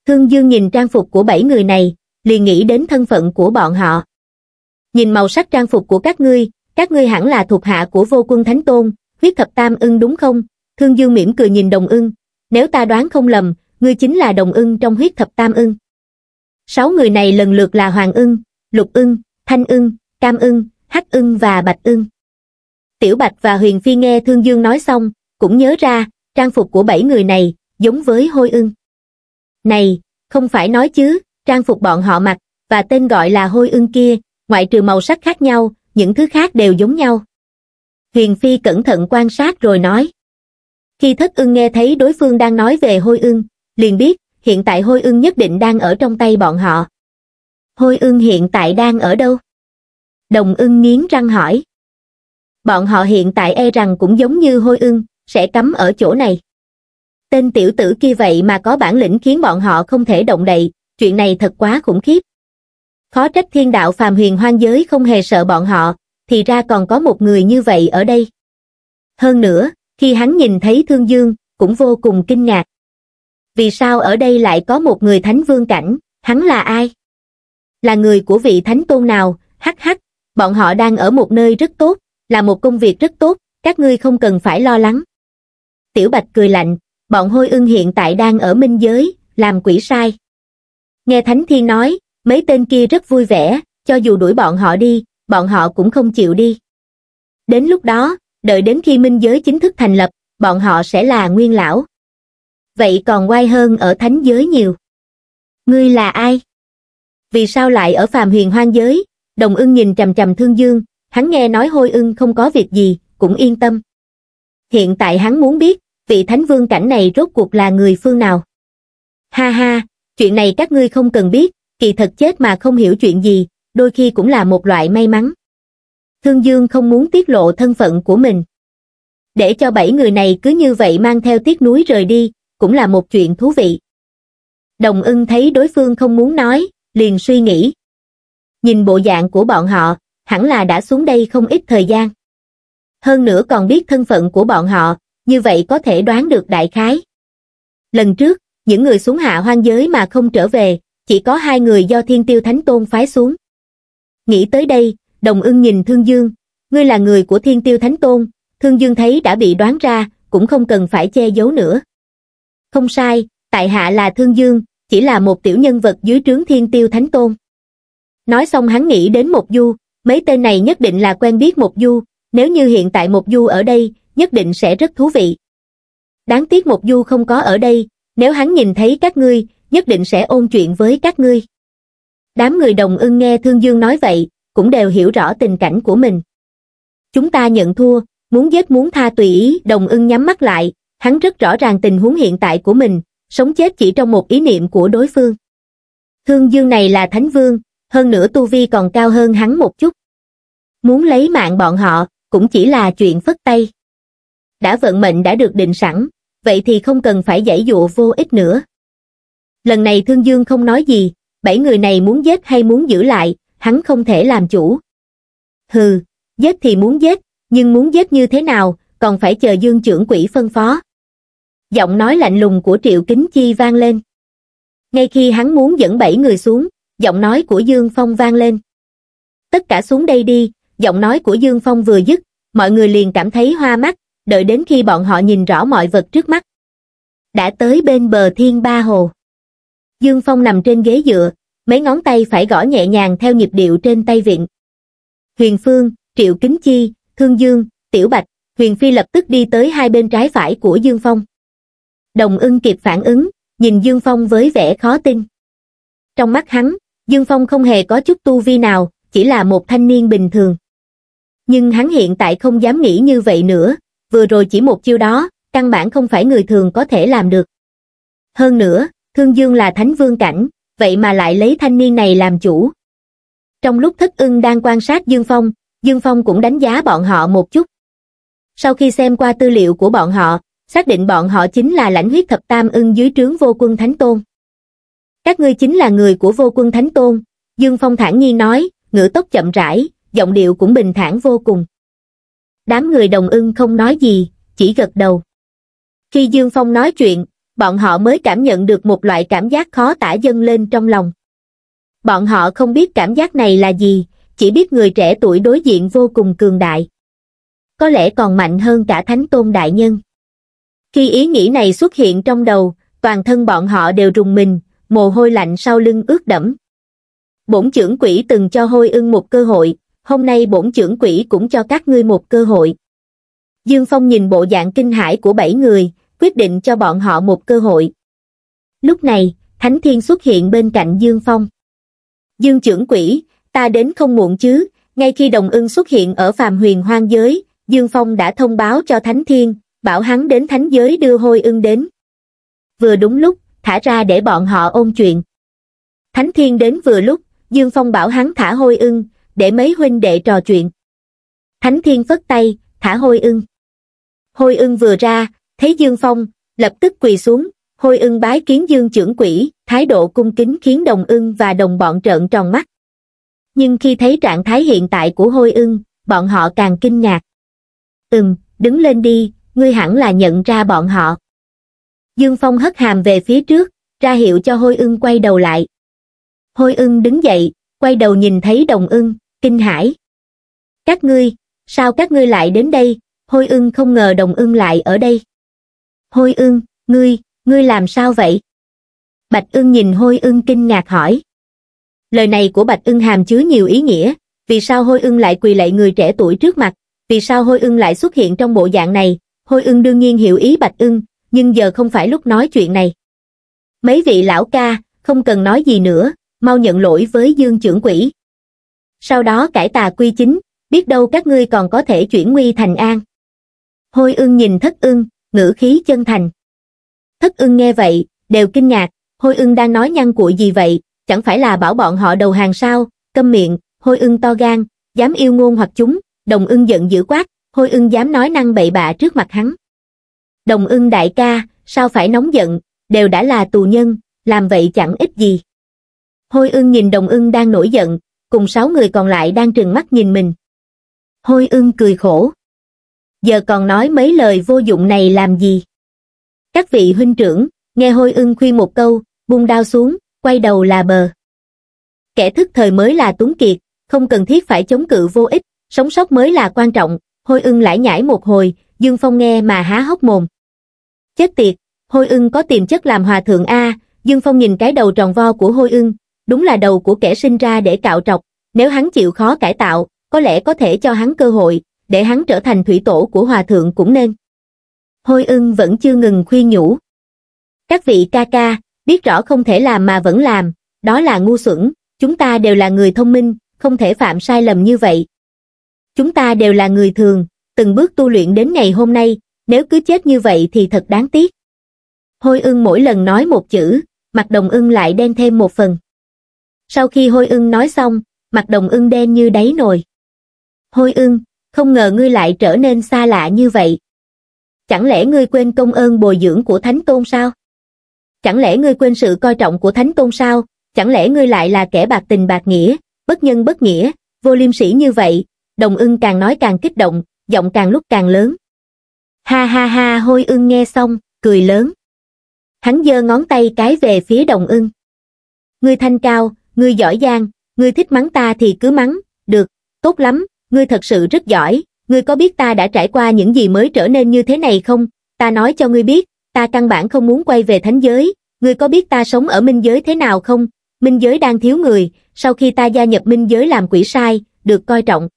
A: Thương Dương nhìn trang phục của bảy người này, liền nghĩ đến thân phận của bọn họ. Nhìn màu sắc trang phục của các ngươi, các ngươi hẳn là thuộc hạ của vô quân Thánh Tôn, huyết thập tam ưng đúng không? Thương Dương mỉm cười nhìn đồng ưng, nếu ta đoán không lầm, ngươi chính là đồng ưng trong huyết thập tam ưng sáu người này lần lượt là hoàng ưng lục ưng thanh ưng cam ưng hắc ưng và bạch ưng tiểu bạch và huyền phi nghe thương dương nói xong cũng nhớ ra trang phục của bảy người này giống với hôi ưng này không phải nói chứ trang phục bọn họ mặc và tên gọi là hôi ưng kia ngoại trừ màu sắc khác nhau những thứ khác đều giống nhau huyền phi cẩn thận quan sát rồi nói khi thất ưng nghe thấy đối phương đang nói về hôi ưng liền biết hiện tại hôi ưng nhất định đang ở trong tay bọn họ. Hôi ưng hiện tại đang ở đâu? Đồng ưng nghiến răng hỏi. Bọn họ hiện tại e rằng cũng giống như hôi ưng, sẽ cắm ở chỗ này. Tên tiểu tử kia vậy mà có bản lĩnh khiến bọn họ không thể động đậy, chuyện này thật quá khủng khiếp. Khó trách thiên đạo phàm huyền hoang giới không hề sợ bọn họ, thì ra còn có một người như vậy ở đây. Hơn nữa, khi hắn nhìn thấy Thương Dương, cũng vô cùng kinh ngạc vì sao ở đây lại có một người thánh vương cảnh, hắn là ai? Là người của vị thánh tôn nào, hắc hắc, bọn họ đang ở một nơi rất tốt, là một công việc rất tốt, các ngươi không cần phải lo lắng. Tiểu Bạch cười lạnh, bọn hôi ưng hiện tại đang ở minh giới, làm quỷ sai. Nghe Thánh Thiên nói, mấy tên kia rất vui vẻ, cho dù đuổi bọn họ đi, bọn họ cũng không chịu đi. Đến lúc đó, đợi đến khi minh giới chính thức thành lập, bọn họ sẽ là nguyên lão vậy còn oai hơn ở thánh giới nhiều. Ngươi là ai? Vì sao lại ở phàm huyền hoang giới? Đồng ưng nhìn trầm trầm thương dương, hắn nghe nói hôi ưng không có việc gì, cũng yên tâm. Hiện tại hắn muốn biết, vị thánh vương cảnh này rốt cuộc là người phương nào. Ha ha, chuyện này các ngươi không cần biết, kỳ thật chết mà không hiểu chuyện gì, đôi khi cũng là một loại may mắn. Thương Dương không muốn tiết lộ thân phận của mình. Để cho bảy người này cứ như vậy mang theo tiếc núi rời đi, cũng là một chuyện thú vị. Đồng ưng thấy đối phương không muốn nói, liền suy nghĩ. Nhìn bộ dạng của bọn họ, hẳn là đã xuống đây không ít thời gian. Hơn nữa còn biết thân phận của bọn họ, như vậy có thể đoán được đại khái. Lần trước, những người xuống hạ hoang giới mà không trở về, chỉ có hai người do thiên tiêu thánh tôn phái xuống. Nghĩ tới đây, đồng ưng nhìn Thương Dương, ngươi là người của thiên tiêu thánh tôn, Thương Dương thấy đã bị đoán ra, cũng không cần phải che giấu nữa không sai, tại hạ là Thương Dương, chỉ là một tiểu nhân vật dưới trướng thiên tiêu thánh tôn. Nói xong hắn nghĩ đến một du, mấy tên này nhất định là quen biết một du, nếu như hiện tại một du ở đây, nhất định sẽ rất thú vị. Đáng tiếc một du không có ở đây, nếu hắn nhìn thấy các ngươi, nhất định sẽ ôn chuyện với các ngươi. Đám người đồng ưng nghe Thương Dương nói vậy, cũng đều hiểu rõ tình cảnh của mình. Chúng ta nhận thua, muốn giết muốn tha tùy ý, đồng ưng nhắm mắt lại, hắn rất rõ ràng tình huống hiện tại của mình, sống chết chỉ trong một ý niệm của đối phương. Thương Dương này là Thánh Vương, hơn nữa Tu Vi còn cao hơn hắn một chút. Muốn lấy mạng bọn họ, cũng chỉ là chuyện phất tay. Đã vận mệnh đã được định sẵn, vậy thì không cần phải giải dụ vô ích nữa. Lần này Thương Dương không nói gì, bảy người này muốn giết hay muốn giữ lại, hắn không thể làm chủ. Hừ, giết thì muốn giết, nhưng muốn giết như thế nào, còn phải chờ Dương trưởng quỷ phân phó giọng nói lạnh lùng của Triệu Kính Chi vang lên. Ngay khi hắn muốn dẫn bảy người xuống, giọng nói của Dương Phong vang lên. Tất cả xuống đây đi, giọng nói của Dương Phong vừa dứt, mọi người liền cảm thấy hoa mắt, đợi đến khi bọn họ nhìn rõ mọi vật trước mắt. Đã tới bên bờ thiên ba hồ. Dương Phong nằm trên ghế dựa, mấy ngón tay phải gõ nhẹ nhàng theo nhịp điệu trên tay viện. Huyền Phương, Triệu Kính Chi, Thương Dương, Tiểu Bạch, Huyền Phi lập tức đi tới hai bên trái phải của Dương Phong. Đồng ưng kịp phản ứng, nhìn Dương Phong với vẻ khó tin. Trong mắt hắn, Dương Phong không hề có chút tu vi nào, chỉ là một thanh niên bình thường. Nhưng hắn hiện tại không dám nghĩ như vậy nữa, vừa rồi chỉ một chiêu đó, căn bản không phải người thường có thể làm được. Hơn nữa, Thương Dương là thánh vương cảnh, vậy mà lại lấy thanh niên này làm chủ. Trong lúc thất ưng đang quan sát Dương Phong, Dương Phong cũng đánh giá bọn họ một chút. Sau khi xem qua tư liệu của bọn họ, xác định bọn họ chính là lãnh huyết thập tam ưng dưới trướng vô quân Thánh Tôn. Các ngươi chính là người của vô quân Thánh Tôn, Dương Phong thản nhiên nói, ngữ tốc chậm rãi, giọng điệu cũng bình thản vô cùng. Đám người đồng ưng không nói gì, chỉ gật đầu. Khi Dương Phong nói chuyện, bọn họ mới cảm nhận được một loại cảm giác khó tả dâng lên trong lòng. Bọn họ không biết cảm giác này là gì, chỉ biết người trẻ tuổi đối diện vô cùng cường đại. Có lẽ còn mạnh hơn cả Thánh Tôn Đại Nhân. Khi ý nghĩ này xuất hiện trong đầu, toàn thân bọn họ đều rùng mình, mồ hôi lạnh sau lưng ướt đẫm. Bổn trưởng quỷ từng cho hôi ưng một cơ hội, hôm nay bổn trưởng quỷ cũng cho các ngươi một cơ hội. Dương Phong nhìn bộ dạng kinh hãi của bảy người, quyết định cho bọn họ một cơ hội. Lúc này, Thánh Thiên xuất hiện bên cạnh Dương Phong. Dương trưởng quỷ, ta đến không muộn chứ, ngay khi đồng ưng xuất hiện ở phàm huyền hoang giới, Dương Phong đã thông báo cho Thánh Thiên, bảo hắn đến thánh giới đưa hôi ưng đến. Vừa đúng lúc, thả ra để bọn họ ôn chuyện. Thánh thiên đến vừa lúc, Dương Phong bảo hắn thả hôi ưng, để mấy huynh đệ trò chuyện. Thánh thiên phất tay, thả hôi ưng. Hôi ưng vừa ra, thấy Dương Phong, lập tức quỳ xuống, hôi ưng bái kiến Dương trưởng quỷ, thái độ cung kính khiến đồng ưng và đồng bọn trợn tròn mắt. Nhưng khi thấy trạng thái hiện tại của hôi ưng, bọn họ càng kinh ngạc. Ừm, đứng lên đi, ngươi hẳn là nhận ra bọn họ. Dương Phong hất hàm về phía trước, ra hiệu cho hôi ưng quay đầu lại. Hôi ưng đứng dậy, quay đầu nhìn thấy đồng ưng, kinh hãi. Các ngươi, sao các ngươi lại đến đây, hôi ưng không ngờ đồng ưng lại ở đây. Hôi ưng, ngươi, ngươi làm sao vậy? Bạch ưng nhìn hôi ưng kinh ngạc hỏi. Lời này của bạch ưng hàm chứa nhiều ý nghĩa, vì sao hôi ưng lại quỳ lạy người trẻ tuổi trước mặt, vì sao hôi ưng lại xuất hiện trong bộ dạng này, Hôi ưng đương nhiên hiểu ý bạch ưng, nhưng giờ không phải lúc nói chuyện này. Mấy vị lão ca, không cần nói gì nữa, mau nhận lỗi với dương trưởng quỷ. Sau đó cải tà quy chính, biết đâu các ngươi còn có thể chuyển nguy thành an. Hôi ưng nhìn thất ưng, ngữ khí chân thành. Thất ưng nghe vậy, đều kinh ngạc, hôi ưng đang nói nhăn cuội gì vậy, chẳng phải là bảo bọn họ đầu hàng sao, câm miệng, hôi ưng to gan, dám yêu ngôn hoặc chúng, đồng ưng giận dữ quát, hôi ưng dám nói năng bậy bạ trước mặt hắn. Đồng ưng đại ca, sao phải nóng giận, đều đã là tù nhân, làm vậy chẳng ích gì. Hôi ưng nhìn đồng ưng đang nổi giận, cùng sáu người còn lại đang trừng mắt nhìn mình. Hôi ưng cười khổ. Giờ còn nói mấy lời vô dụng này làm gì? Các vị huynh trưởng, nghe hôi ưng khuyên một câu, buông đao xuống, quay đầu là bờ. Kẻ thức thời mới là túng kiệt, không cần thiết phải chống cự vô ích, sống sót mới là quan trọng, hôi ưng lải nhải một hồi, Dương Phong nghe mà há hốc mồm. Chết tiệt, hôi ưng có tiềm chất làm hòa thượng A, Dương Phong nhìn cái đầu tròn vo của hôi ưng, đúng là đầu của kẻ sinh ra để cạo trọc, nếu hắn chịu khó cải tạo, có lẽ có thể cho hắn cơ hội, để hắn trở thành thủy tổ của hòa thượng cũng nên. Hôi ưng vẫn chưa ngừng khuyên nhủ. Các vị ca ca, biết rõ không thể làm mà vẫn làm, đó là ngu xuẩn, chúng ta đều là người thông minh, không thể phạm sai lầm như vậy, chúng ta đều là người thường, từng bước tu luyện đến ngày hôm nay, nếu cứ chết như vậy thì thật đáng tiếc. Hôi ưng mỗi lần nói một chữ, mặt đồng ưng lại đen thêm một phần. Sau khi hôi ưng nói xong, mặt đồng ưng đen như đáy nồi. Hôi ưng, không ngờ ngươi lại trở nên xa lạ như vậy. Chẳng lẽ ngươi quên công ơn bồi dưỡng của Thánh Tôn sao? Chẳng lẽ ngươi quên sự coi trọng của Thánh Tôn sao? Chẳng lẽ ngươi lại là kẻ bạc tình bạc nghĩa, bất nhân bất nghĩa, vô liêm sỉ như vậy, đồng ưng càng nói càng kích động, giọng càng lúc càng lớn. Ha ha ha hôi ưng nghe xong, cười lớn. Hắn giơ ngón tay cái về phía đồng ưng. Ngươi thanh cao, ngươi giỏi giang, ngươi thích mắng ta thì cứ mắng, được, tốt lắm, ngươi thật sự rất giỏi, ngươi có biết ta đã trải qua những gì mới trở nên như thế này không? Ta nói cho ngươi biết, ta căn bản không muốn quay về thánh giới, ngươi có biết ta sống ở minh giới thế nào không? Minh giới đang thiếu người, sau khi ta gia nhập minh giới làm quỷ sai, được coi trọng,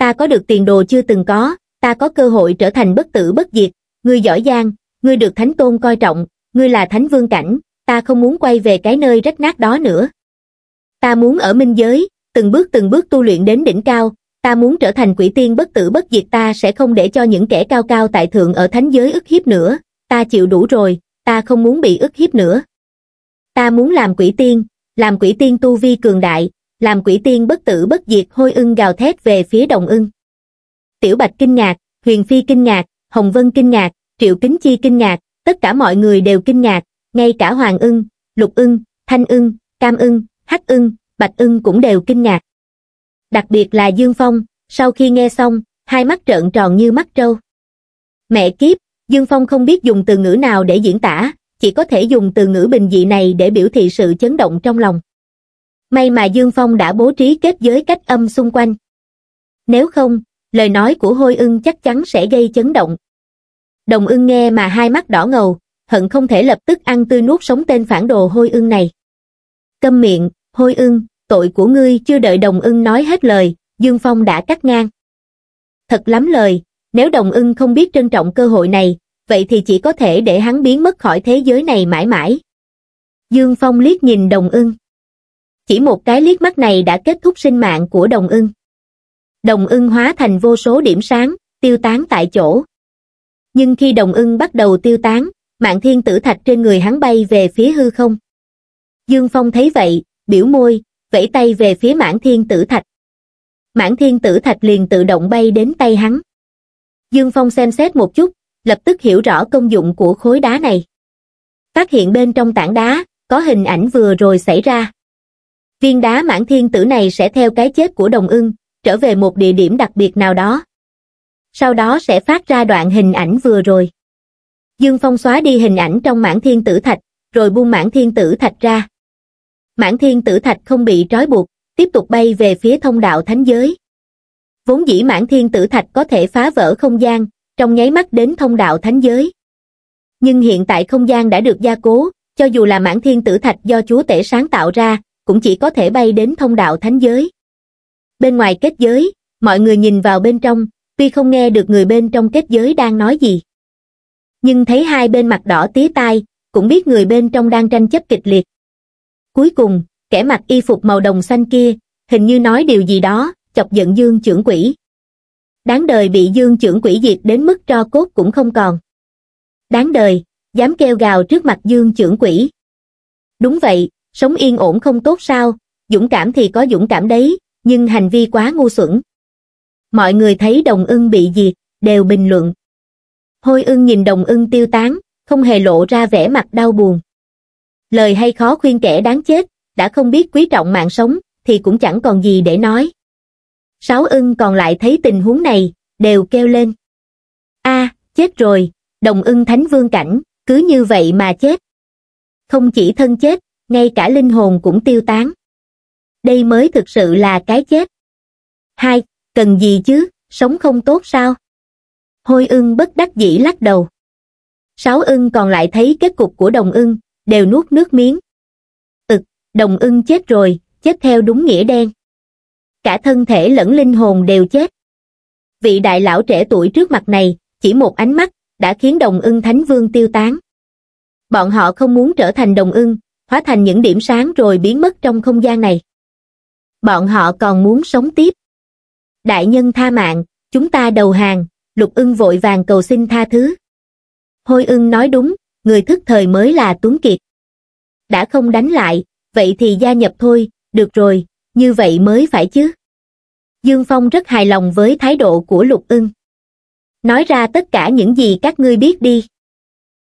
A: ta có được tiền đồ chưa từng có, ta có cơ hội trở thành bất tử bất diệt, ngươi giỏi giang, ngươi được thánh tôn coi trọng, ngươi là thánh vương cảnh, ta không muốn quay về cái nơi rách nát đó nữa. Ta muốn ở minh giới, từng bước từng bước tu luyện đến đỉnh cao, ta muốn trở thành quỷ tiên bất tử bất diệt ta sẽ không để cho những kẻ cao cao tại thượng ở thánh giới ức hiếp nữa, ta chịu đủ rồi, ta không muốn bị ức hiếp nữa. Ta muốn làm quỷ tiên, làm quỷ tiên tu vi cường đại, làm quỷ tiên bất tử bất diệt hôi ưng gào thét về phía đồng ưng. Tiểu Bạch kinh ngạc, Huyền Phi kinh ngạc, Hồng Vân kinh ngạc, Triệu Kính Chi kinh ngạc, tất cả mọi người đều kinh ngạc, ngay cả Hoàng ưng, Lục ưng, Thanh ưng, Cam ưng, Hắc ưng, Bạch ưng cũng đều kinh ngạc. Đặc biệt là Dương Phong, sau khi nghe xong, hai mắt trợn tròn như mắt trâu. Mẹ kiếp, Dương Phong không biết dùng từ ngữ nào để diễn tả, chỉ có thể dùng từ ngữ bình dị này để biểu thị sự chấn động trong lòng may mà Dương Phong đã bố trí kết giới cách âm xung quanh. Nếu không, lời nói của hôi ưng chắc chắn sẽ gây chấn động. Đồng ưng nghe mà hai mắt đỏ ngầu, hận không thể lập tức ăn tươi nuốt sống tên phản đồ hôi ưng này. Câm miệng, hôi ưng, tội của ngươi chưa đợi đồng ưng nói hết lời, Dương Phong đã cắt ngang. Thật lắm lời, nếu đồng ưng không biết trân trọng cơ hội này, vậy thì chỉ có thể để hắn biến mất khỏi thế giới này mãi mãi. Dương Phong liếc nhìn đồng ưng chỉ một cái liếc mắt này đã kết thúc sinh mạng của đồng ưng đồng ưng hóa thành vô số điểm sáng tiêu tán tại chỗ nhưng khi đồng ưng bắt đầu tiêu tán mạng thiên tử thạch trên người hắn bay về phía hư không dương phong thấy vậy biểu môi vẫy tay về phía mãn thiên tử thạch mãn thiên tử thạch liền tự động bay đến tay hắn dương phong xem xét một chút lập tức hiểu rõ công dụng của khối đá này phát hiện bên trong tảng đá có hình ảnh vừa rồi xảy ra viên đá mãn thiên tử này sẽ theo cái chết của đồng ưng trở về một địa điểm đặc biệt nào đó sau đó sẽ phát ra đoạn hình ảnh vừa rồi dương phong xóa đi hình ảnh trong mãn thiên tử thạch rồi buông mãn thiên tử thạch ra mãn thiên tử thạch không bị trói buộc tiếp tục bay về phía thông đạo thánh giới vốn dĩ mãn thiên tử thạch có thể phá vỡ không gian trong nháy mắt đến thông đạo thánh giới nhưng hiện tại không gian đã được gia cố cho dù là mãn thiên tử thạch do chúa tể sáng tạo ra cũng chỉ có thể bay đến thông đạo thánh giới. Bên ngoài kết giới, mọi người nhìn vào bên trong, tuy không nghe được người bên trong kết giới đang nói gì. Nhưng thấy hai bên mặt đỏ tía tai, cũng biết người bên trong đang tranh chấp kịch liệt. Cuối cùng, kẻ mặc y phục màu đồng xanh kia, hình như nói điều gì đó, chọc giận Dương trưởng quỷ. Đáng đời bị Dương trưởng quỷ diệt đến mức cho cốt cũng không còn. Đáng đời, dám kêu gào trước mặt Dương trưởng quỷ. Đúng vậy, sống yên ổn không tốt sao, dũng cảm thì có dũng cảm đấy, nhưng hành vi quá ngu xuẩn. Mọi người thấy đồng ưng bị diệt, đều bình luận. Hôi ưng nhìn đồng ưng tiêu tán, không hề lộ ra vẻ mặt đau buồn. Lời hay khó khuyên kẻ đáng chết, đã không biết quý trọng mạng sống, thì cũng chẳng còn gì để nói. Sáu ưng còn lại thấy tình huống này, đều kêu lên. a chết rồi, đồng ưng thánh vương cảnh, cứ như vậy mà chết. Không chỉ thân chết, ngay cả linh hồn cũng tiêu tán đây mới thực sự là cái chết hai cần gì chứ sống không tốt sao hôi ưng bất đắc dĩ lắc đầu sáu ưng còn lại thấy kết cục của đồng ưng đều nuốt nước miếng ực đồng ưng chết rồi chết theo đúng nghĩa đen cả thân thể lẫn linh hồn đều chết vị đại lão trẻ tuổi trước mặt này chỉ một ánh mắt đã khiến đồng ưng thánh vương tiêu tán bọn họ không muốn trở thành đồng ưng hóa thành những điểm sáng rồi biến mất trong không gian này. Bọn họ còn muốn sống tiếp. Đại nhân tha mạng, chúng ta đầu hàng, lục ưng vội vàng cầu xin tha thứ. Hôi ưng nói đúng, người thức thời mới là Tuấn Kiệt. Đã không đánh lại, vậy thì gia nhập thôi, được rồi, như vậy mới phải chứ. Dương Phong rất hài lòng với thái độ của lục ưng. Nói ra tất cả những gì các ngươi biết đi.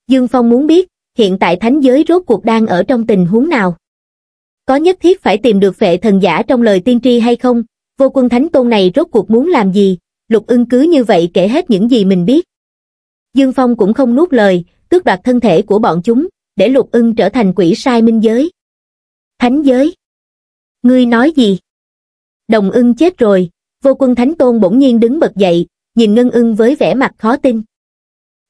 A: Dương Phong muốn biết, hiện tại thánh giới rốt cuộc đang ở trong tình huống nào? Có nhất thiết phải tìm được vệ thần giả trong lời tiên tri hay không? Vô quân thánh tôn này rốt cuộc muốn làm gì? Lục ưng cứ như vậy kể hết những gì mình biết. Dương Phong cũng không nuốt lời, tước đoạt thân thể của bọn chúng, để lục ưng trở thành quỷ sai minh giới. Thánh giới? Ngươi nói gì? Đồng ưng chết rồi, vô quân thánh tôn bỗng nhiên đứng bật dậy, nhìn ngân ưng với vẻ mặt khó tin.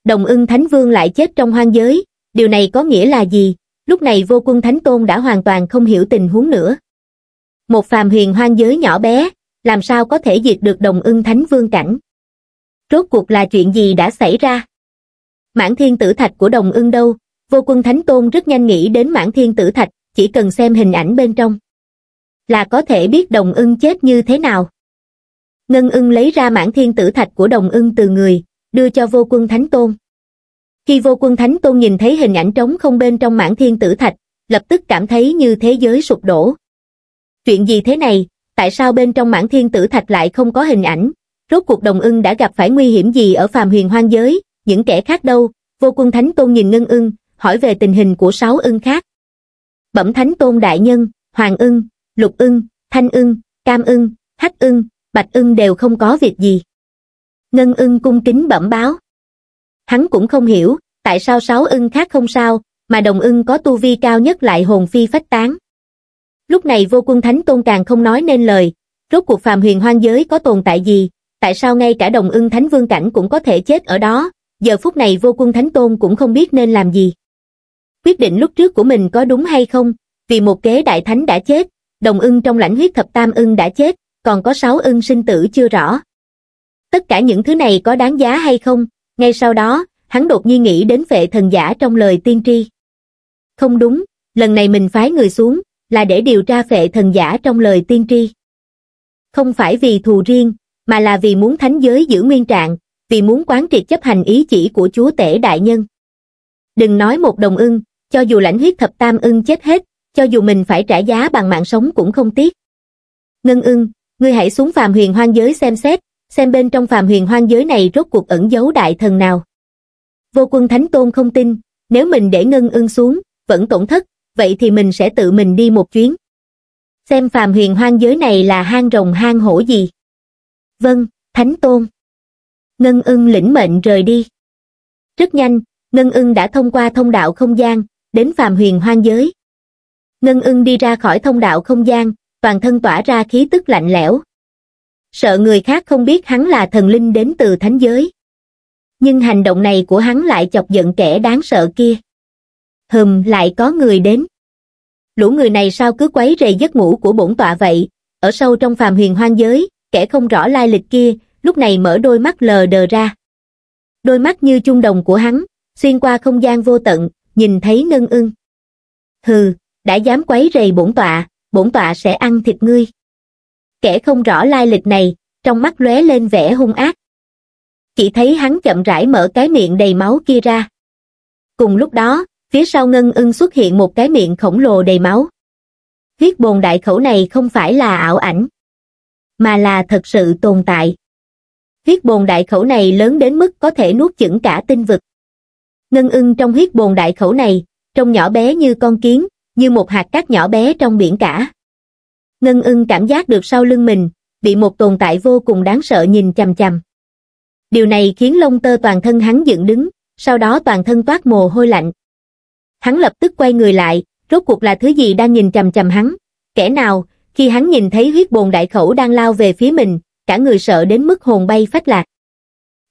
A: Đồng ưng thánh vương lại chết trong hoang giới, Điều này có nghĩa là gì? Lúc này vô quân Thánh Tôn đã hoàn toàn không hiểu tình huống nữa. Một phàm huyền hoang giới nhỏ bé, làm sao có thể diệt được đồng ưng Thánh Vương cảnh? Rốt cuộc là chuyện gì đã xảy ra? Mãn thiên tử thạch của đồng ưng đâu? Vô quân Thánh Tôn rất nhanh nghĩ đến mãn thiên tử thạch, chỉ cần xem hình ảnh bên trong. Là có thể biết đồng ưng chết như thế nào. Ngân ưng lấy ra mãn thiên tử thạch của đồng ưng từ người, đưa cho vô quân Thánh Tôn khi vô quân thánh tôn nhìn thấy hình ảnh trống không bên trong mảng thiên tử thạch lập tức cảm thấy như thế giới sụp đổ chuyện gì thế này tại sao bên trong mảng thiên tử thạch lại không có hình ảnh rốt cuộc đồng ưng đã gặp phải nguy hiểm gì ở phàm huyền hoang giới những kẻ khác đâu vô quân thánh tôn nhìn ngân ưng hỏi về tình hình của sáu ưng khác bẩm thánh tôn đại nhân hoàng ưng lục ưng thanh ưng cam ưng hắc ưng bạch ưng đều không có việc gì ngân ưng cung kính bẩm báo hắn cũng không hiểu, tại sao sáu ưng khác không sao, mà đồng ưng có tu vi cao nhất lại hồn phi phách tán. Lúc này vô quân thánh tôn càng không nói nên lời, rốt cuộc phàm huyền hoang giới có tồn tại gì, tại sao ngay cả đồng ưng thánh vương cảnh cũng có thể chết ở đó, giờ phút này vô quân thánh tôn cũng không biết nên làm gì. Quyết định lúc trước của mình có đúng hay không, vì một kế đại thánh đã chết, đồng ưng trong lãnh huyết thập tam ưng đã chết, còn có sáu ưng sinh tử chưa rõ. Tất cả những thứ này có đáng giá hay không, ngay sau đó, hắn đột nhiên nghĩ đến vệ thần giả trong lời tiên tri. Không đúng, lần này mình phái người xuống, là để điều tra vệ thần giả trong lời tiên tri. Không phải vì thù riêng, mà là vì muốn thánh giới giữ nguyên trạng, vì muốn quán triệt chấp hành ý chỉ của chúa tể đại nhân. Đừng nói một đồng ưng, cho dù lãnh huyết thập tam ưng chết hết, cho dù mình phải trả giá bằng mạng sống cũng không tiếc. Ngân ưng, ngươi hãy xuống phàm huyền hoang giới xem xét, xem bên trong phàm huyền hoang giới này rốt cuộc ẩn giấu đại thần nào. Vô quân Thánh Tôn không tin, nếu mình để ngân ưng xuống, vẫn tổn thất, vậy thì mình sẽ tự mình đi một chuyến. Xem phàm huyền hoang giới này là hang rồng hang hổ gì. Vâng, Thánh Tôn. Ngân ưng lĩnh mệnh rời đi. Rất nhanh, Ngân ưng đã thông qua thông đạo không gian, đến phàm huyền hoang giới. Ngân ưng đi ra khỏi thông đạo không gian, toàn thân tỏa ra khí tức lạnh lẽo, sợ người khác không biết hắn là thần linh đến từ thánh giới. Nhưng hành động này của hắn lại chọc giận kẻ đáng sợ kia. Hừm, lại có người đến. Lũ người này sao cứ quấy rầy giấc ngủ của bổn tọa vậy, ở sâu trong phàm huyền hoang giới, kẻ không rõ lai lịch kia, lúc này mở đôi mắt lờ đờ ra. Đôi mắt như chung đồng của hắn, xuyên qua không gian vô tận, nhìn thấy ngân ưng. Hừ, đã dám quấy rầy bổn tọa, bổn tọa sẽ ăn thịt ngươi kẻ không rõ lai lịch này trong mắt lóe lên vẻ hung ác chỉ thấy hắn chậm rãi mở cái miệng đầy máu kia ra cùng lúc đó phía sau ngân ưng xuất hiện một cái miệng khổng lồ đầy máu huyết bồn đại khẩu này không phải là ảo ảnh mà là thật sự tồn tại huyết bồn đại khẩu này lớn đến mức có thể nuốt chửng cả tinh vực ngân ưng trong huyết bồn đại khẩu này trông nhỏ bé như con kiến như một hạt cát nhỏ bé trong biển cả Ngân ưng cảm giác được sau lưng mình, bị một tồn tại vô cùng đáng sợ nhìn chằm chằm. Điều này khiến lông tơ toàn thân hắn dựng đứng, sau đó toàn thân toát mồ hôi lạnh. Hắn lập tức quay người lại, rốt cuộc là thứ gì đang nhìn chằm chằm hắn, kẻ nào, khi hắn nhìn thấy huyết bồn đại khẩu đang lao về phía mình, cả người sợ đến mức hồn bay phách lạc.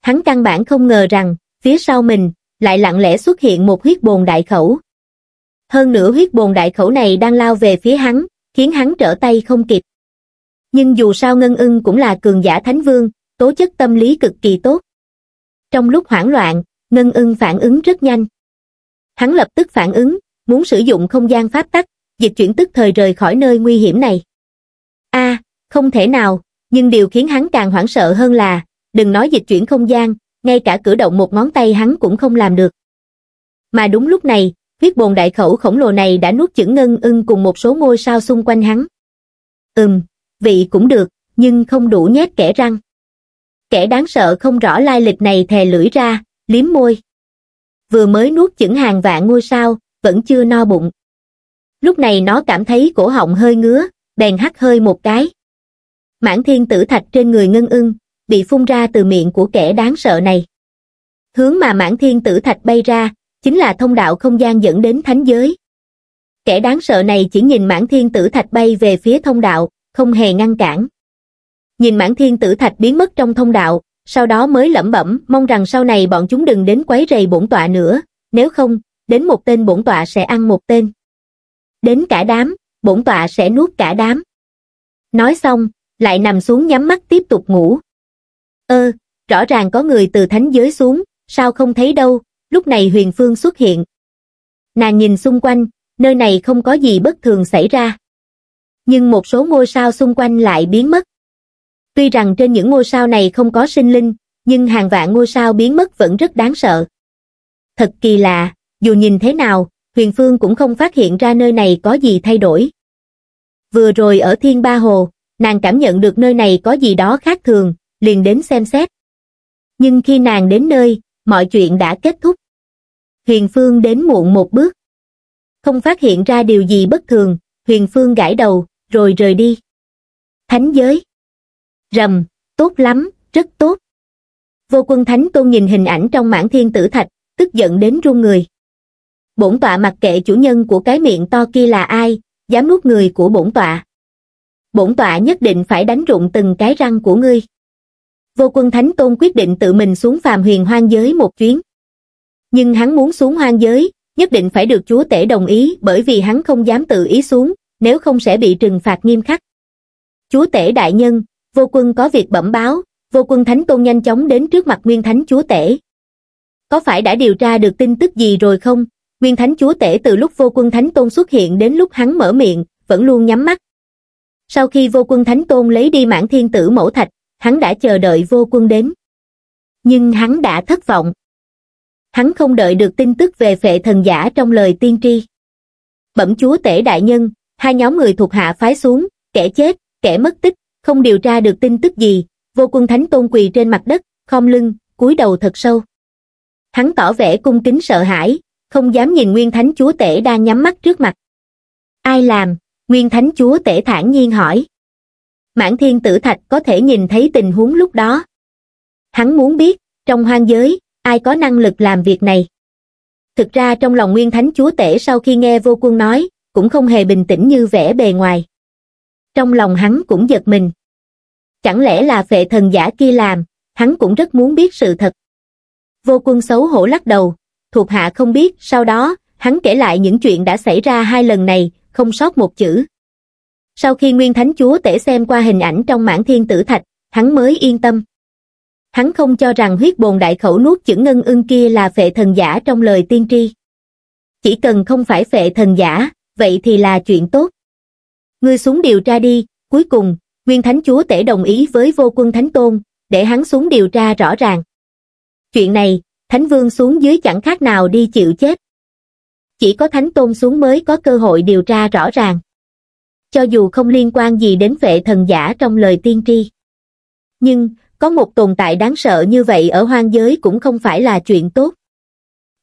A: Hắn căn bản không ngờ rằng, phía sau mình, lại lặng lẽ xuất hiện một huyết bồn đại khẩu. Hơn nữa huyết bồn đại khẩu này đang lao về phía hắn, khiến hắn trở tay không kịp nhưng dù sao ngân ưng cũng là cường giả thánh vương tố chất tâm lý cực kỳ tốt trong lúc hoảng loạn ngân ưng phản ứng rất nhanh hắn lập tức phản ứng muốn sử dụng không gian pháp tắc dịch chuyển tức thời rời khỏi nơi nguy hiểm này a không thể nào nhưng điều khiến hắn càng hoảng sợ hơn là đừng nói dịch chuyển không gian ngay cả cử động một ngón tay hắn cũng không làm được mà đúng lúc này huyết bồn đại khẩu khổng lồ này đã nuốt chửng ngân ưng cùng một số ngôi sao xung quanh hắn. Ừm, vị cũng được, nhưng không đủ nhét kẻ răng. Kẻ đáng sợ không rõ lai lịch này thè lưỡi ra, liếm môi. Vừa mới nuốt chửng hàng vạn ngôi sao, vẫn chưa no bụng. Lúc này nó cảm thấy cổ họng hơi ngứa, bèn hắt hơi một cái. Mãn thiên tử thạch trên người ngân ưng, bị phun ra từ miệng của kẻ đáng sợ này. Hướng mà mãn thiên tử thạch bay ra, chính là thông đạo không gian dẫn đến thánh giới kẻ đáng sợ này chỉ nhìn mãn thiên tử thạch bay về phía thông đạo không hề ngăn cản nhìn mãn thiên tử thạch biến mất trong thông đạo sau đó mới lẩm bẩm mong rằng sau này bọn chúng đừng đến quấy rầy bổn tọa nữa nếu không đến một tên bổn tọa sẽ ăn một tên đến cả đám bổn tọa sẽ nuốt cả đám nói xong lại nằm xuống nhắm mắt tiếp tục ngủ ơ rõ ràng có người từ thánh giới xuống sao không thấy đâu lúc này Huyền Phương xuất hiện. Nàng nhìn xung quanh, nơi này không có gì bất thường xảy ra. Nhưng một số ngôi sao xung quanh lại biến mất. Tuy rằng trên những ngôi sao này không có sinh linh, nhưng hàng vạn ngôi sao biến mất vẫn rất đáng sợ. Thật kỳ lạ, dù nhìn thế nào, Huyền Phương cũng không phát hiện ra nơi này có gì thay đổi. Vừa rồi ở Thiên Ba Hồ, nàng cảm nhận được nơi này có gì đó khác thường, liền đến xem xét. Nhưng khi nàng đến nơi, mọi chuyện đã kết thúc. Huyền Phương đến muộn một bước. Không phát hiện ra điều gì bất thường, Huyền Phương gãi đầu, rồi rời đi. Thánh giới. Rầm, tốt lắm, rất tốt. Vô quân Thánh Tôn nhìn hình ảnh trong mảng thiên tử thạch, tức giận đến run người. Bổn tọa mặc kệ chủ nhân của cái miệng to kia là ai, dám nuốt người của bổn tọa. Bổn tọa nhất định phải đánh rụng từng cái răng của ngươi. Vô quân Thánh Tôn quyết định tự mình xuống phàm huyền hoang giới một chuyến nhưng hắn muốn xuống hoang giới, nhất định phải được chúa tể đồng ý bởi vì hắn không dám tự ý xuống, nếu không sẽ bị trừng phạt nghiêm khắc. Chúa tể đại nhân, vô quân có việc bẩm báo, vô quân thánh tôn nhanh chóng đến trước mặt nguyên thánh chúa tể. Có phải đã điều tra được tin tức gì rồi không? Nguyên thánh chúa tể từ lúc vô quân thánh tôn xuất hiện đến lúc hắn mở miệng, vẫn luôn nhắm mắt. Sau khi vô quân thánh tôn lấy đi mãn thiên tử mẫu thạch, hắn đã chờ đợi vô quân đến. Nhưng hắn đã thất vọng hắn không đợi được tin tức về phệ thần giả trong lời tiên tri. Bẩm chúa tể đại nhân, hai nhóm người thuộc hạ phái xuống, kẻ chết, kẻ mất tích, không điều tra được tin tức gì, vô quân thánh tôn quỳ trên mặt đất, khom lưng, cúi đầu thật sâu. Hắn tỏ vẻ cung kính sợ hãi, không dám nhìn nguyên thánh chúa tể đang nhắm mắt trước mặt. Ai làm? Nguyên thánh chúa tể thản nhiên hỏi. Mãn thiên tử thạch có thể nhìn thấy tình huống lúc đó. Hắn muốn biết, trong hoang giới, ai có năng lực làm việc này thực ra trong lòng nguyên thánh chúa tể sau khi nghe vô quân nói cũng không hề bình tĩnh như vẻ bề ngoài trong lòng hắn cũng giật mình chẳng lẽ là phệ thần giả kia làm hắn cũng rất muốn biết sự thật vô quân xấu hổ lắc đầu thuộc hạ không biết sau đó hắn kể lại những chuyện đã xảy ra hai lần này không sót một chữ sau khi nguyên thánh chúa tể xem qua hình ảnh trong mảng thiên tử thạch hắn mới yên tâm hắn không cho rằng huyết bồn đại khẩu nuốt chữ ngân ưng kia là phệ thần giả trong lời tiên tri. Chỉ cần không phải phệ thần giả, vậy thì là chuyện tốt. Ngươi xuống điều tra đi, cuối cùng, Nguyên Thánh Chúa Tể đồng ý với vô quân Thánh Tôn, để hắn xuống điều tra rõ ràng. Chuyện này, Thánh Vương xuống dưới chẳng khác nào đi chịu chết. Chỉ có Thánh Tôn xuống mới có cơ hội điều tra rõ ràng. Cho dù không liên quan gì đến phệ thần giả trong lời tiên tri. Nhưng, có một tồn tại đáng sợ như vậy ở hoang giới cũng không phải là chuyện tốt.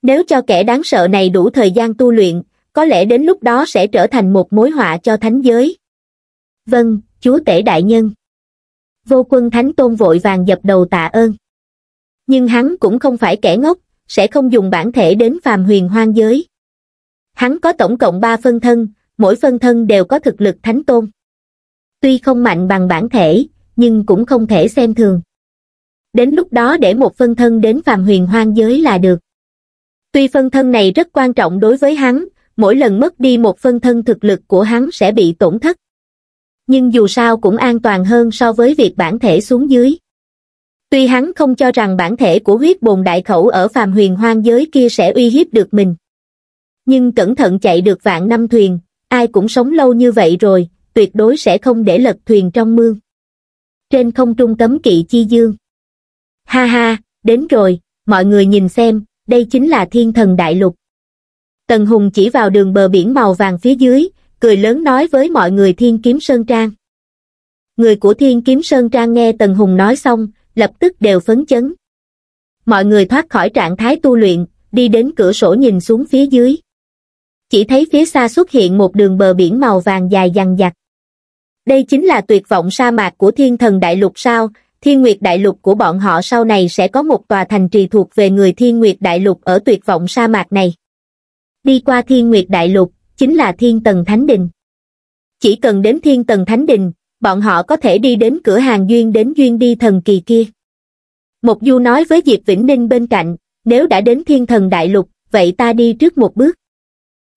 A: Nếu cho kẻ đáng sợ này đủ thời gian tu luyện, có lẽ đến lúc đó sẽ trở thành một mối họa cho thánh giới. Vâng, chúa tể đại nhân. Vô quân thánh tôn vội vàng dập đầu tạ ơn. Nhưng hắn cũng không phải kẻ ngốc, sẽ không dùng bản thể đến phàm huyền hoang giới. Hắn có tổng cộng 3 phân thân, mỗi phân thân đều có thực lực thánh tôn. Tuy không mạnh bằng bản thể, nhưng cũng không thể xem thường đến lúc đó để một phân thân đến phàm huyền hoang giới là được. Tuy phân thân này rất quan trọng đối với hắn, mỗi lần mất đi một phân thân thực lực của hắn sẽ bị tổn thất. Nhưng dù sao cũng an toàn hơn so với việc bản thể xuống dưới. Tuy hắn không cho rằng bản thể của huyết bồn đại khẩu ở phàm huyền hoang giới kia sẽ uy hiếp được mình. Nhưng cẩn thận chạy được vạn năm thuyền, ai cũng sống lâu như vậy rồi, tuyệt đối sẽ không để lật thuyền trong mương. Trên không trung cấm kỵ chi dương. Ha ha, đến rồi, mọi người nhìn xem, đây chính là thiên thần đại lục. Tần Hùng chỉ vào đường bờ biển màu vàng phía dưới, cười lớn nói với mọi người thiên kiếm Sơn Trang. Người của thiên kiếm Sơn Trang nghe Tần Hùng nói xong, lập tức đều phấn chấn. Mọi người thoát khỏi trạng thái tu luyện, đi đến cửa sổ nhìn xuống phía dưới. Chỉ thấy phía xa xuất hiện một đường bờ biển màu vàng dài dằng dặc. Đây chính là tuyệt vọng sa mạc của thiên thần đại lục sao, thiên nguyệt đại lục của bọn họ sau này sẽ có một tòa thành trì thuộc về người thiên nguyệt đại lục ở tuyệt vọng sa mạc này. Đi qua thiên nguyệt đại lục, chính là thiên tần thánh đình. Chỉ cần đến thiên tần thánh đình, bọn họ có thể đi đến cửa hàng duyên đến duyên đi thần kỳ kia. Một du nói với Diệp Vĩnh Ninh bên cạnh, nếu đã đến thiên thần đại lục, vậy ta đi trước một bước.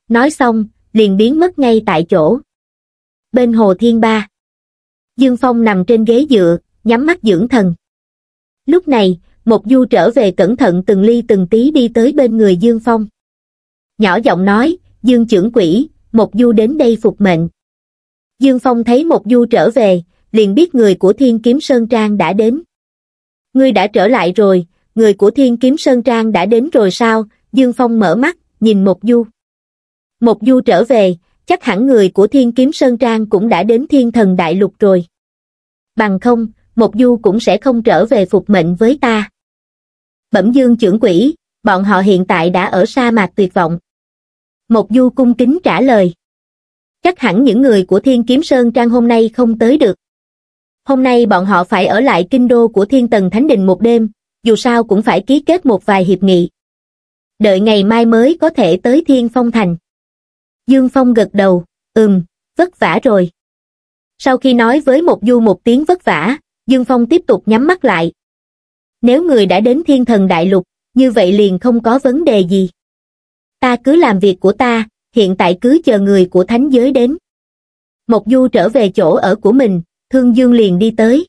A: Nói xong, liền biến mất ngay tại chỗ. Bên hồ thiên ba, Dương Phong nằm trên ghế dựa, nhắm mắt dưỡng thần lúc này Mộc du trở về cẩn thận từng ly từng tí đi tới bên người dương phong nhỏ giọng nói dương trưởng quỷ Mộc du đến đây phục mệnh dương phong thấy Mộc du trở về liền biết người của thiên kiếm sơn trang đã đến ngươi đã trở lại rồi người của thiên kiếm sơn trang đã đến rồi sao dương phong mở mắt nhìn Mộc du Mộc du trở về chắc hẳn người của thiên kiếm sơn trang cũng đã đến thiên thần đại lục rồi bằng không một du cũng sẽ không trở về phục mệnh với ta. Bẩm dương trưởng quỷ, bọn họ hiện tại đã ở sa mạc tuyệt vọng. Một du cung kính trả lời. Chắc hẳn những người của Thiên Kiếm Sơn Trang hôm nay không tới được. Hôm nay bọn họ phải ở lại kinh đô của Thiên Tần Thánh Đình một đêm, dù sao cũng phải ký kết một vài hiệp nghị. Đợi ngày mai mới có thể tới Thiên Phong Thành. Dương Phong gật đầu, ừm, vất vả rồi. Sau khi nói với một du một tiếng vất vả, dương phong tiếp tục nhắm mắt lại nếu người đã đến thiên thần đại lục như vậy liền không có vấn đề gì ta cứ làm việc của ta hiện tại cứ chờ người của thánh giới đến mộc du trở về chỗ ở của mình thương dương liền đi tới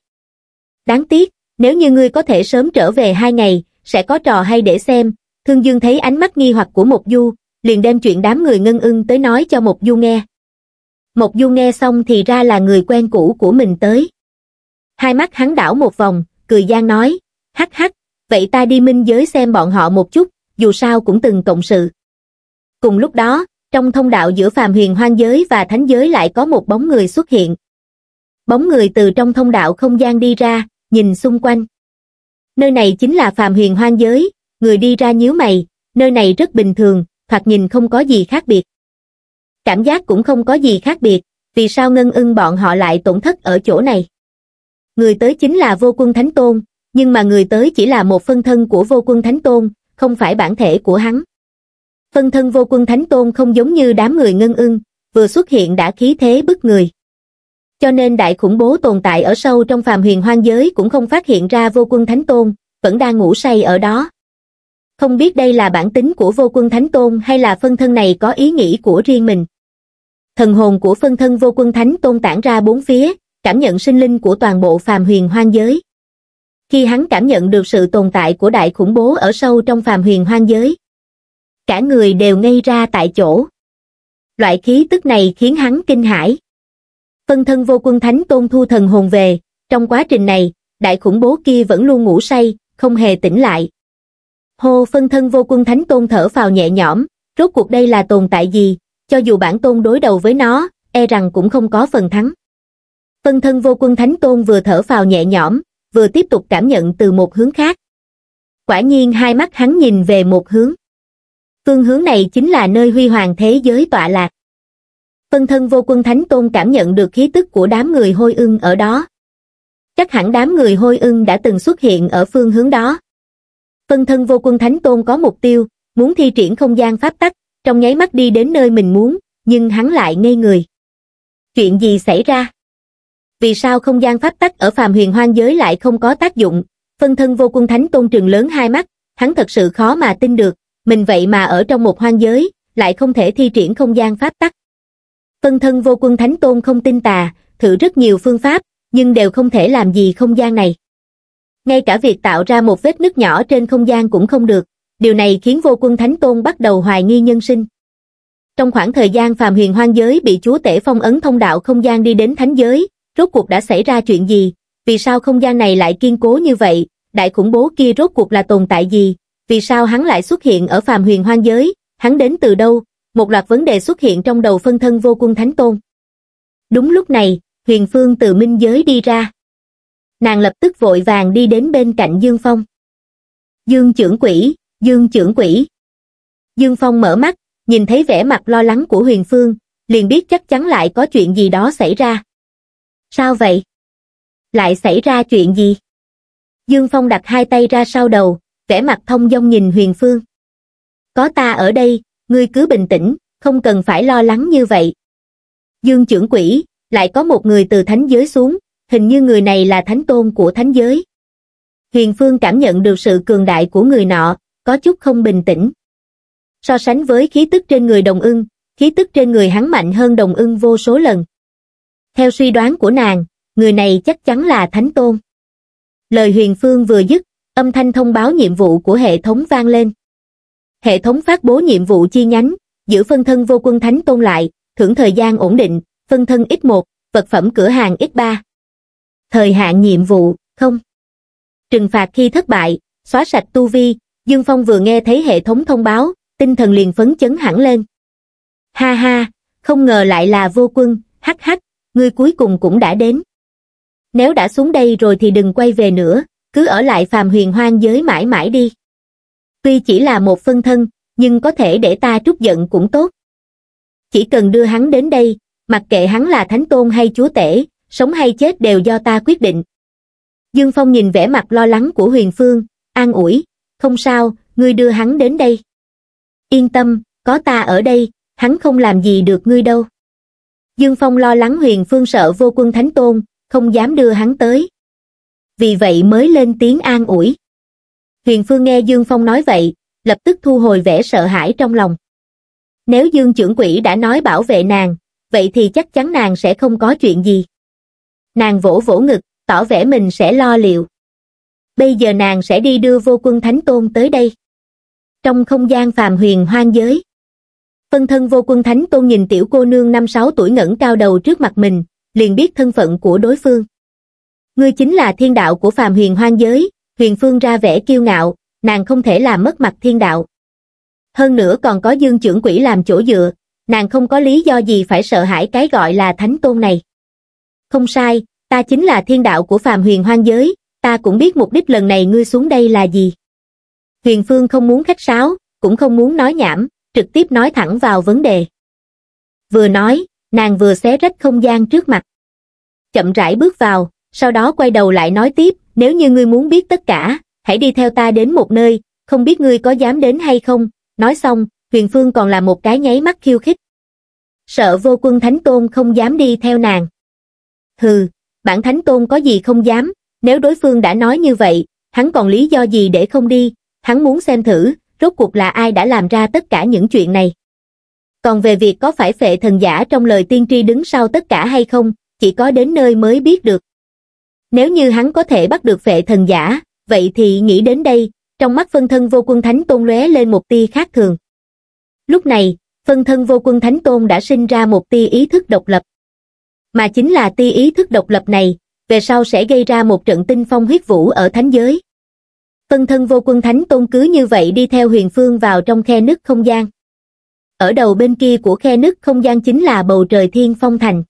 A: đáng tiếc nếu như ngươi có thể sớm trở về hai ngày sẽ có trò hay để xem thương dương thấy ánh mắt nghi hoặc của mộc du liền đem chuyện đám người ngân ưng tới nói cho mộc du nghe mộc du nghe xong thì ra là người quen cũ của mình tới hai mắt hắn đảo một vòng, cười gian nói, hắc hắc, vậy ta đi minh giới xem bọn họ một chút, dù sao cũng từng cộng sự. Cùng lúc đó, trong thông đạo giữa phàm huyền hoang giới và thánh giới lại có một bóng người xuất hiện. Bóng người từ trong thông đạo không gian đi ra, nhìn xung quanh. Nơi này chính là phàm huyền hoang giới, người đi ra nhíu mày, nơi này rất bình thường, thoạt nhìn không có gì khác biệt. Cảm giác cũng không có gì khác biệt, vì sao ngân ưng bọn họ lại tổn thất ở chỗ này người tới chính là vô quân thánh tôn nhưng mà người tới chỉ là một phân thân của vô quân thánh tôn không phải bản thể của hắn phân thân vô quân thánh tôn không giống như đám người ngân ưng vừa xuất hiện đã khí thế bức người cho nên đại khủng bố tồn tại ở sâu trong phàm huyền hoang giới cũng không phát hiện ra vô quân thánh tôn vẫn đang ngủ say ở đó không biết đây là bản tính của vô quân thánh tôn hay là phân thân này có ý nghĩ của riêng mình thần hồn của phân thân vô quân thánh tôn tản ra bốn phía cảm nhận sinh linh của toàn bộ phàm huyền hoang giới. Khi hắn cảm nhận được sự tồn tại của đại khủng bố ở sâu trong phàm huyền hoang giới, cả người đều ngây ra tại chỗ. Loại khí tức này khiến hắn kinh hãi. Phân thân vô quân thánh tôn thu thần hồn về, trong quá trình này, đại khủng bố kia vẫn luôn ngủ say, không hề tỉnh lại. Hô phân thân vô quân thánh tôn thở vào nhẹ nhõm, rốt cuộc đây là tồn tại gì, cho dù bản tôn đối đầu với nó, e rằng cũng không có phần thắng phân thân vô quân thánh tôn vừa thở phào nhẹ nhõm vừa tiếp tục cảm nhận từ một hướng khác quả nhiên hai mắt hắn nhìn về một hướng phương hướng này chính là nơi huy hoàng thế giới tọa lạc phân thân vô quân thánh tôn cảm nhận được khí tức của đám người hôi ưng ở đó chắc hẳn đám người hôi ưng đã từng xuất hiện ở phương hướng đó phân thân vô quân thánh tôn có mục tiêu muốn thi triển không gian pháp tắc trong nháy mắt đi đến nơi mình muốn nhưng hắn lại ngây người chuyện gì xảy ra vì sao không gian pháp tắc ở phàm huyền hoang giới lại không có tác dụng, phân thân vô quân thánh tôn trường lớn hai mắt, hắn thật sự khó mà tin được, mình vậy mà ở trong một hoang giới, lại không thể thi triển không gian pháp tắc. Phân thân vô quân thánh tôn không tin tà, thử rất nhiều phương pháp, nhưng đều không thể làm gì không gian này. Ngay cả việc tạo ra một vết nứt nhỏ trên không gian cũng không được, điều này khiến vô quân thánh tôn bắt đầu hoài nghi nhân sinh. Trong khoảng thời gian phàm huyền hoang giới bị chúa tể phong ấn thông đạo không gian đi đến thánh giới, rốt cuộc đã xảy ra chuyện gì, vì sao không gian này lại kiên cố như vậy, đại khủng bố kia rốt cuộc là tồn tại gì, vì sao hắn lại xuất hiện ở phàm huyền hoang giới, hắn đến từ đâu, một loạt vấn đề xuất hiện trong đầu phân thân vô cung thánh tôn. Đúng lúc này, huyền phương từ minh giới đi ra. Nàng lập tức vội vàng đi đến bên cạnh Dương Phong. Dương trưởng quỷ, Dương trưởng quỷ. Dương Phong mở mắt, nhìn thấy vẻ mặt lo lắng của huyền phương, liền biết chắc chắn lại có chuyện gì đó xảy ra. Sao vậy? Lại xảy ra chuyện gì? Dương Phong đặt hai tay ra sau đầu, vẻ mặt thông dong nhìn Huyền Phương. Có ta ở đây, ngươi cứ bình tĩnh, không cần phải lo lắng như vậy. Dương trưởng quỷ, lại có một người từ thánh giới xuống, hình như người này là thánh tôn của thánh giới. Huyền Phương cảm nhận được sự cường đại của người nọ, có chút không bình tĩnh. So sánh với khí tức trên người đồng ưng, khí tức trên người hắn mạnh hơn đồng ưng vô số lần theo suy đoán của nàng người này chắc chắn là thánh tôn lời huyền phương vừa dứt âm thanh thông báo nhiệm vụ của hệ thống vang lên hệ thống phát bố nhiệm vụ chi nhánh giữ phân thân vô quân thánh tôn lại thưởng thời gian ổn định phân thân x 1 vật phẩm cửa hàng x 3 thời hạn nhiệm vụ không trừng phạt khi thất bại xóa sạch tu vi dương phong vừa nghe thấy hệ thống thông báo tinh thần liền phấn chấn hẳn lên ha ha không ngờ lại là vô quân hắc hắc ngươi cuối cùng cũng đã đến. Nếu đã xuống đây rồi thì đừng quay về nữa, cứ ở lại phàm huyền hoang giới mãi mãi đi. Tuy chỉ là một phân thân, nhưng có thể để ta trút giận cũng tốt. Chỉ cần đưa hắn đến đây, mặc kệ hắn là thánh tôn hay chúa tể, sống hay chết đều do ta quyết định. Dương Phong nhìn vẻ mặt lo lắng của huyền phương, an ủi, không sao, ngươi đưa hắn đến đây. Yên tâm, có ta ở đây, hắn không làm gì được ngươi đâu dương phong lo lắng huyền phương sợ vô quân thánh tôn không dám đưa hắn tới vì vậy mới lên tiếng an ủi huyền phương nghe dương phong nói vậy lập tức thu hồi vẻ sợ hãi trong lòng nếu dương trưởng quỷ đã nói bảo vệ nàng vậy thì chắc chắn nàng sẽ không có chuyện gì nàng vỗ vỗ ngực tỏ vẻ mình sẽ lo liệu bây giờ nàng sẽ đi đưa vô quân thánh tôn tới đây trong không gian phàm huyền hoang giới phân thân vô quân thánh tôn nhìn tiểu cô nương năm sáu tuổi ngẩng cao đầu trước mặt mình liền biết thân phận của đối phương ngươi chính là thiên đạo của phàm huyền hoang giới huyền phương ra vẻ kiêu ngạo nàng không thể làm mất mặt thiên đạo hơn nữa còn có dương trưởng quỷ làm chỗ dựa nàng không có lý do gì phải sợ hãi cái gọi là thánh tôn này không sai ta chính là thiên đạo của phàm huyền hoang giới ta cũng biết mục đích lần này ngươi xuống đây là gì huyền phương không muốn khách sáo cũng không muốn nói nhảm trực tiếp nói thẳng vào vấn đề. Vừa nói, nàng vừa xé rách không gian trước mặt. Chậm rãi bước vào, sau đó quay đầu lại nói tiếp, nếu như ngươi muốn biết tất cả, hãy đi theo ta đến một nơi, không biết ngươi có dám đến hay không. Nói xong, Huyền Phương còn là một cái nháy mắt khiêu khích. Sợ vô quân Thánh Tôn không dám đi theo nàng. Hừ, bản Thánh Tôn có gì không dám, nếu đối phương đã nói như vậy, hắn còn lý do gì để không đi, hắn muốn xem thử, rốt cuộc là ai đã làm ra tất cả những chuyện này. Còn về việc có phải phệ thần giả trong lời tiên tri đứng sau tất cả hay không, chỉ có đến nơi mới biết được. Nếu như hắn có thể bắt được phệ thần giả, vậy thì nghĩ đến đây, trong mắt phân thân vô quân thánh tôn lóe lên một tia khác thường. Lúc này, phân thân vô quân thánh tôn đã sinh ra một tia ý thức độc lập. Mà chính là tia ý thức độc lập này, về sau sẽ gây ra một trận tinh phong huyết vũ ở thánh giới phân thân vô quân thánh tôn cứ như vậy đi theo huyền phương vào trong khe nứt không gian ở đầu bên kia của khe nứt không gian chính là bầu trời thiên phong thành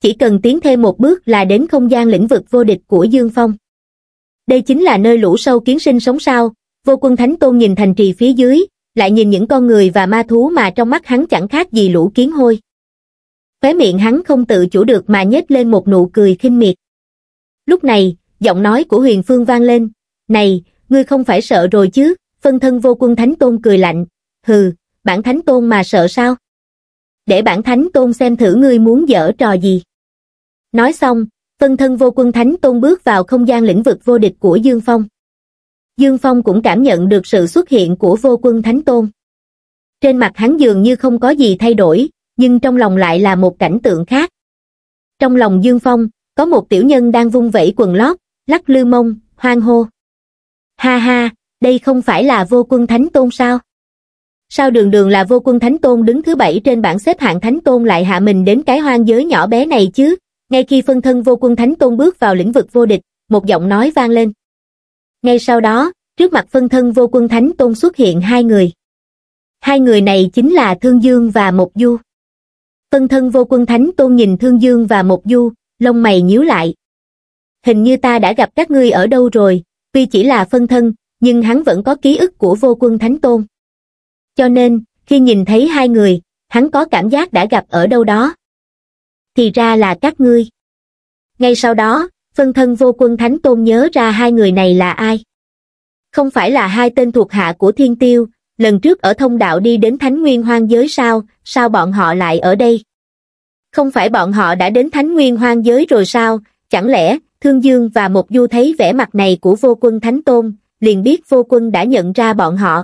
A: chỉ cần tiến thêm một bước là đến không gian lĩnh vực vô địch của dương phong đây chính là nơi lũ sâu kiến sinh sống sao vô quân thánh tôn nhìn thành trì phía dưới lại nhìn những con người và ma thú mà trong mắt hắn chẳng khác gì lũ kiến hôi khóe miệng hắn không tự chủ được mà nhếch lên một nụ cười khinh miệt lúc này giọng nói của huyền phương vang lên này ngươi không phải sợ rồi chứ phân thân vô quân thánh tôn cười lạnh hừ bản thánh tôn mà sợ sao để bản thánh tôn xem thử ngươi muốn dở trò gì nói xong phân thân vô quân thánh tôn bước vào không gian lĩnh vực vô địch của dương phong dương phong cũng cảm nhận được sự xuất hiện của vô quân thánh tôn trên mặt hắn dường như không có gì thay đổi nhưng trong lòng lại là một cảnh tượng khác trong lòng dương phong có một tiểu nhân đang vung vẩy quần lót lắc lư mông hoang hô ha ha, đây không phải là vô quân thánh tôn sao? Sao đường đường là vô quân thánh tôn đứng thứ bảy trên bảng xếp hạng thánh tôn lại hạ mình đến cái hoang giới nhỏ bé này chứ? Ngay khi phân thân vô quân thánh tôn bước vào lĩnh vực vô địch, một giọng nói vang lên. Ngay sau đó, trước mặt phân thân vô quân thánh tôn xuất hiện hai người. Hai người này chính là Thương Dương và Mộc Du. Phân thân vô quân thánh tôn nhìn Thương Dương và Mộc Du, lông mày nhíu lại. Hình như ta đã gặp các ngươi ở đâu rồi, tuy chỉ là phân thân nhưng hắn vẫn có ký ức của vô quân thánh tôn cho nên khi nhìn thấy hai người hắn có cảm giác đã gặp ở đâu đó thì ra là các ngươi ngay sau đó phân thân vô quân thánh tôn nhớ ra hai người này là ai không phải là hai tên thuộc hạ của thiên tiêu lần trước ở thông đạo đi đến thánh nguyên hoang giới sao sao bọn họ lại ở đây không phải bọn họ đã đến thánh nguyên hoang giới rồi sao chẳng lẽ Thương Dương và Mộc Du thấy vẻ mặt này của vô quân Thánh Tôn, liền biết vô quân đã nhận ra bọn họ.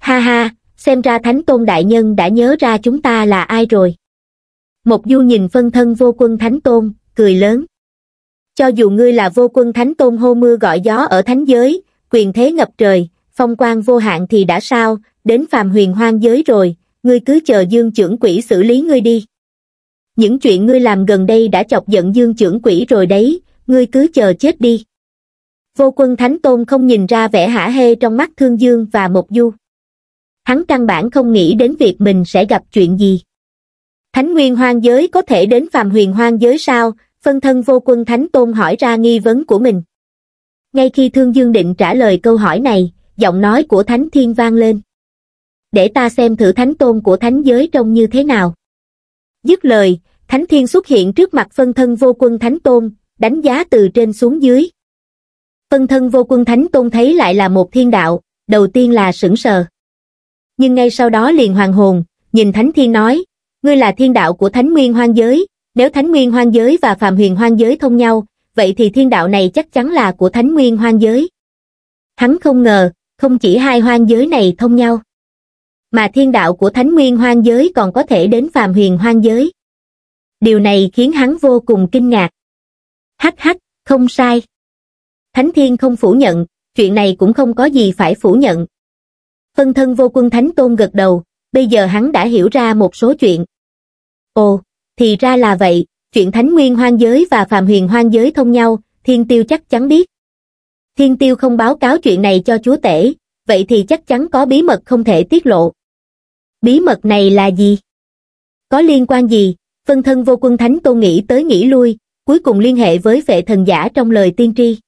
A: Ha ha, xem ra Thánh Tôn Đại Nhân đã nhớ ra chúng ta là ai rồi. Mộc Du nhìn phân thân vô quân Thánh Tôn, cười lớn. Cho dù ngươi là vô quân Thánh Tôn hô mưa gọi gió ở Thánh Giới, quyền thế ngập trời, phong quan vô hạn thì đã sao, đến phàm huyền hoang giới rồi, ngươi cứ chờ dương trưởng quỷ xử lý ngươi đi. Những chuyện ngươi làm gần đây đã chọc giận dương trưởng quỷ rồi đấy, ngươi cứ chờ chết đi. Vô quân Thánh Tôn không nhìn ra vẻ hả hê trong mắt Thương Dương và Mộc Du. Hắn căn bản không nghĩ đến việc mình sẽ gặp chuyện gì. Thánh Nguyên Hoang Giới có thể đến phàm huyền Hoang Giới sao, phân thân vô quân Thánh Tôn hỏi ra nghi vấn của mình. Ngay khi Thương Dương định trả lời câu hỏi này, giọng nói của Thánh Thiên vang lên. Để ta xem thử Thánh Tôn của Thánh Giới trông như thế nào. Dứt lời, Thánh Thiên xuất hiện trước mặt phân thân vô quân Thánh Tôn, đánh giá từ trên xuống dưới. Phân thân vô quân thánh tôn thấy lại là một thiên đạo, đầu tiên là sững sờ. Nhưng ngay sau đó liền hoàng hồn, nhìn thánh thiên nói, ngươi là thiên đạo của thánh nguyên hoang giới, nếu thánh nguyên hoang giới và phàm huyền hoang giới thông nhau, vậy thì thiên đạo này chắc chắn là của thánh nguyên hoang giới. Hắn không ngờ, không chỉ hai hoang giới này thông nhau, mà thiên đạo của thánh nguyên hoang giới còn có thể đến phàm huyền hoang giới. Điều này khiến hắn vô cùng kinh ngạc hắc hắc, không sai. Thánh Thiên không phủ nhận, chuyện này cũng không có gì phải phủ nhận. Phân thân vô quân Thánh Tôn gật đầu, bây giờ hắn đã hiểu ra một số chuyện. Ồ, thì ra là vậy, chuyện Thánh Nguyên hoang giới và Phạm Huyền hoang giới thông nhau, Thiên Tiêu chắc chắn biết. Thiên Tiêu không báo cáo chuyện này cho Chúa Tể, vậy thì chắc chắn có bí mật không thể tiết lộ. Bí mật này là gì? Có liên quan gì? Phân thân vô quân Thánh Tôn nghĩ tới nghĩ lui, cuối cùng liên hệ với vệ thần giả trong lời tiên tri.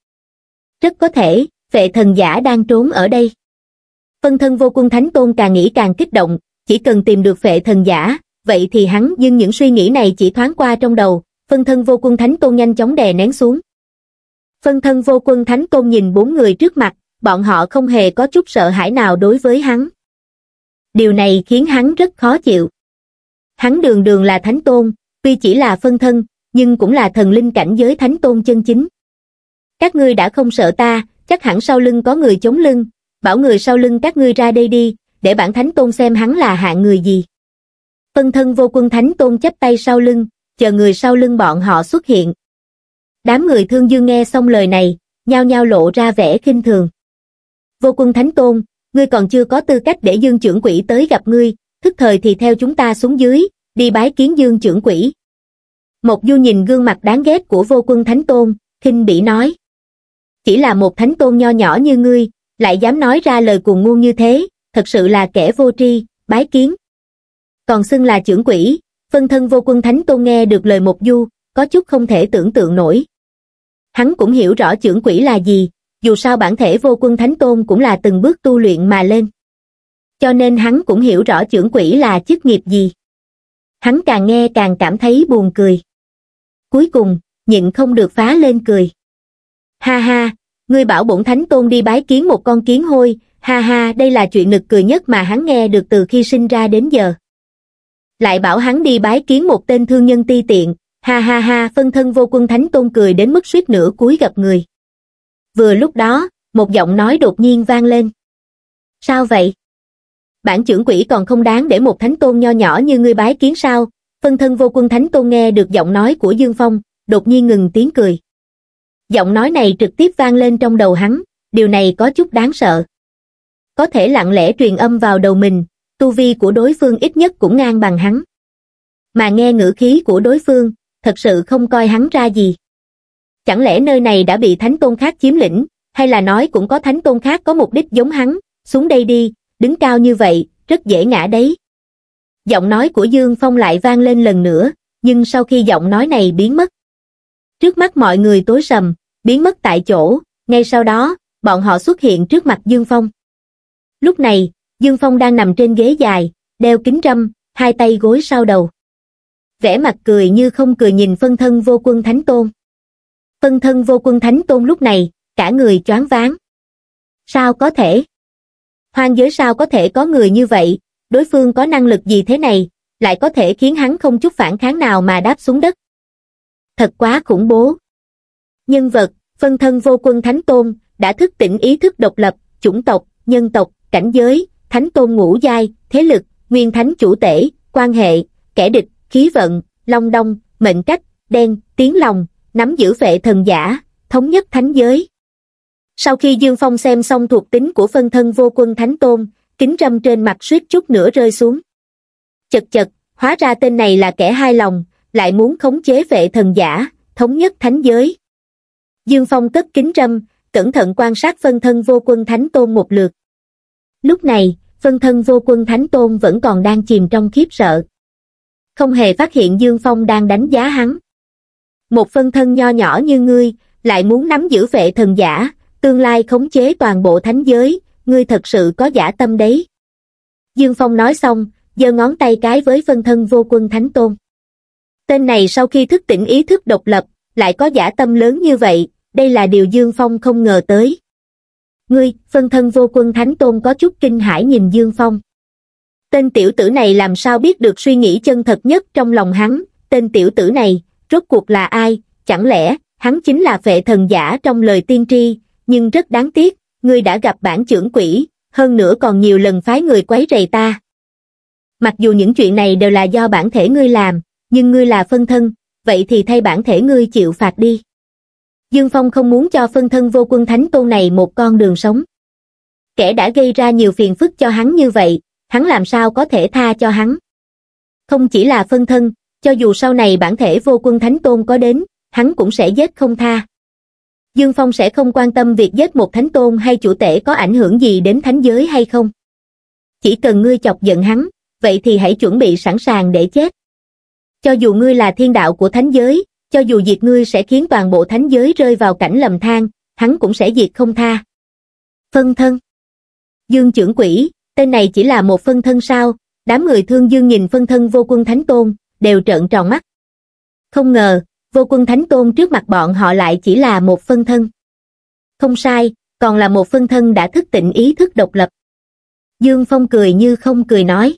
A: Rất có thể, vệ thần giả đang trốn ở đây. Phân thân vô quân thánh tôn càng nghĩ càng kích động, chỉ cần tìm được vệ thần giả, vậy thì hắn dưng những suy nghĩ này chỉ thoáng qua trong đầu, phân thân vô quân thánh tôn nhanh chóng đè nén xuống. Phân thân vô quân thánh tôn nhìn bốn người trước mặt, bọn họ không hề có chút sợ hãi nào đối với hắn. Điều này khiến hắn rất khó chịu. Hắn đường đường là thánh tôn, tuy chỉ là phân thân, nhưng cũng là thần linh cảnh giới thánh tôn chân chính. Các ngươi đã không sợ ta, chắc hẳn sau lưng có người chống lưng, bảo người sau lưng các ngươi ra đây đi, để bản thánh tôn xem hắn là hạng người gì. Phân thân vô quân thánh tôn chắp tay sau lưng, chờ người sau lưng bọn họ xuất hiện. Đám người thương dương nghe xong lời này, nhao nhao lộ ra vẻ khinh thường. Vô quân thánh tôn, ngươi còn chưa có tư cách để dương trưởng quỷ tới gặp ngươi, thức thời thì theo chúng ta xuống dưới, đi bái kiến dương trưởng quỷ một du nhìn gương mặt đáng ghét của vô quân thánh tôn khinh bỉ nói chỉ là một thánh tôn nho nhỏ như ngươi lại dám nói ra lời cuồng ngu như thế thật sự là kẻ vô tri bái kiến còn xưng là trưởng quỷ phân thân vô quân thánh tôn nghe được lời một du có chút không thể tưởng tượng nổi hắn cũng hiểu rõ trưởng quỷ là gì dù sao bản thể vô quân thánh tôn cũng là từng bước tu luyện mà lên cho nên hắn cũng hiểu rõ trưởng quỷ là chức nghiệp gì hắn càng nghe càng cảm thấy buồn cười. Cuối cùng, nhịn không được phá lên cười. Ha ha, ngươi bảo bổn thánh tôn đi bái kiến một con kiến hôi, ha ha đây là chuyện nực cười nhất mà hắn nghe được từ khi sinh ra đến giờ. Lại bảo hắn đi bái kiến một tên thương nhân ti tiện, ha ha ha phân thân vô quân thánh tôn cười đến mức suýt nửa cúi gặp người. Vừa lúc đó, một giọng nói đột nhiên vang lên. Sao vậy? bản trưởng quỷ còn không đáng để một thánh tôn nho nhỏ như ngươi bái kiến sao phân thân vô quân thánh tôn nghe được giọng nói của dương phong đột nhiên ngừng tiếng cười giọng nói này trực tiếp vang lên trong đầu hắn điều này có chút đáng sợ có thể lặng lẽ truyền âm vào đầu mình tu vi của đối phương ít nhất cũng ngang bằng hắn mà nghe ngữ khí của đối phương thật sự không coi hắn ra gì chẳng lẽ nơi này đã bị thánh tôn khác chiếm lĩnh hay là nói cũng có thánh tôn khác có mục đích giống hắn xuống đây đi đứng cao như vậy, rất dễ ngã đấy. Giọng nói của Dương Phong lại vang lên lần nữa, nhưng sau khi giọng nói này biến mất. Trước mắt mọi người tối sầm, biến mất tại chỗ, ngay sau đó, bọn họ xuất hiện trước mặt Dương Phong. Lúc này, Dương Phong đang nằm trên ghế dài, đeo kính râm, hai tay gối sau đầu. Vẻ mặt cười như không cười nhìn phân thân vô quân Thánh Tôn. Phân thân vô quân Thánh Tôn lúc này, cả người choáng váng. Sao có thể? hoang giới sao có thể có người như vậy, đối phương có năng lực gì thế này, lại có thể khiến hắn không chút phản kháng nào mà đáp xuống đất. Thật quá khủng bố. Nhân vật, phân thân vô quân Thánh Tôn, đã thức tỉnh ý thức độc lập, chủng tộc, nhân tộc, cảnh giới, Thánh Tôn ngũ giai, thế lực, nguyên thánh chủ tể, quan hệ, kẻ địch, khí vận, long đông, mệnh cách, đen, tiếng lòng, nắm giữ vệ thần giả, thống nhất thánh giới sau khi dương phong xem xong thuộc tính của phân thân vô quân thánh tôn kính râm trên mặt suýt chút nữa rơi xuống chật chật hóa ra tên này là kẻ hai lòng lại muốn khống chế vệ thần giả thống nhất thánh giới dương phong cất kính râm cẩn thận quan sát phân thân vô quân thánh tôn một lượt lúc này phân thân vô quân thánh tôn vẫn còn đang chìm trong khiếp sợ không hề phát hiện dương phong đang đánh giá hắn một phân thân nho nhỏ như ngươi lại muốn nắm giữ vệ thần giả tương lai khống chế toàn bộ thánh giới, ngươi thật sự có giả tâm đấy. Dương Phong nói xong, giơ ngón tay cái với phân thân vô quân thánh tôn. Tên này sau khi thức tỉnh ý thức độc lập, lại có giả tâm lớn như vậy, đây là điều Dương Phong không ngờ tới. Ngươi, phân thân vô quân thánh tôn có chút kinh hãi nhìn Dương Phong. Tên tiểu tử này làm sao biết được suy nghĩ chân thật nhất trong lòng hắn, tên tiểu tử này, rốt cuộc là ai, chẳng lẽ, hắn chính là vệ thần giả trong lời tiên tri, nhưng rất đáng tiếc, ngươi đã gặp bản trưởng quỷ, hơn nữa còn nhiều lần phái người quấy rầy ta. Mặc dù những chuyện này đều là do bản thể ngươi làm, nhưng ngươi là phân thân, vậy thì thay bản thể ngươi chịu phạt đi. Dương Phong không muốn cho phân thân vô quân thánh tôn này một con đường sống. Kẻ đã gây ra nhiều phiền phức cho hắn như vậy, hắn làm sao có thể tha cho hắn. Không chỉ là phân thân, cho dù sau này bản thể vô quân thánh tôn có đến, hắn cũng sẽ giết không tha. Dương Phong sẽ không quan tâm việc giết một thánh tôn hay chủ tể có ảnh hưởng gì đến thánh giới hay không. Chỉ cần ngươi chọc giận hắn, vậy thì hãy chuẩn bị sẵn sàng để chết. Cho dù ngươi là thiên đạo của thánh giới, cho dù diệt ngươi sẽ khiến toàn bộ thánh giới rơi vào cảnh lầm than, hắn cũng sẽ diệt không tha. Phân thân Dương trưởng quỷ, tên này chỉ là một phân thân sao, đám người thương dương nhìn phân thân vô quân thánh tôn, đều trợn tròn mắt. Không ngờ, vô quân thánh tôn trước mặt bọn họ lại chỉ là một phân thân. Không sai, còn là một phân thân đã thức tỉnh ý thức độc lập. Dương Phong cười như không cười nói.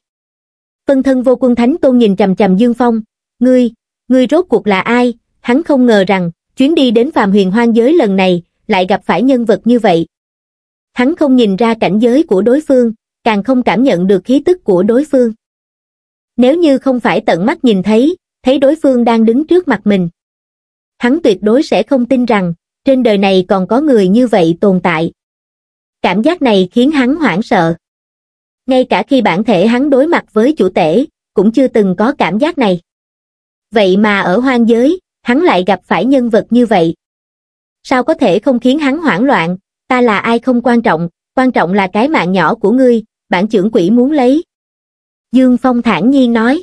A: Phân thân vô quân thánh tôn nhìn trầm trầm Dương Phong, ngươi, ngươi rốt cuộc là ai, hắn không ngờ rằng, chuyến đi đến phàm huyền hoang giới lần này, lại gặp phải nhân vật như vậy. Hắn không nhìn ra cảnh giới của đối phương, càng không cảm nhận được khí tức của đối phương. Nếu như không phải tận mắt nhìn thấy, thấy đối phương đang đứng trước mặt mình, hắn tuyệt đối sẽ không tin rằng trên đời này còn có người như vậy tồn tại. Cảm giác này khiến hắn hoảng sợ. Ngay cả khi bản thể hắn đối mặt với chủ tể, cũng chưa từng có cảm giác này. Vậy mà ở hoang giới, hắn lại gặp phải nhân vật như vậy. Sao có thể không khiến hắn hoảng loạn, ta là ai không quan trọng, quan trọng là cái mạng nhỏ của ngươi, bản trưởng quỷ muốn lấy. Dương Phong thản nhiên nói.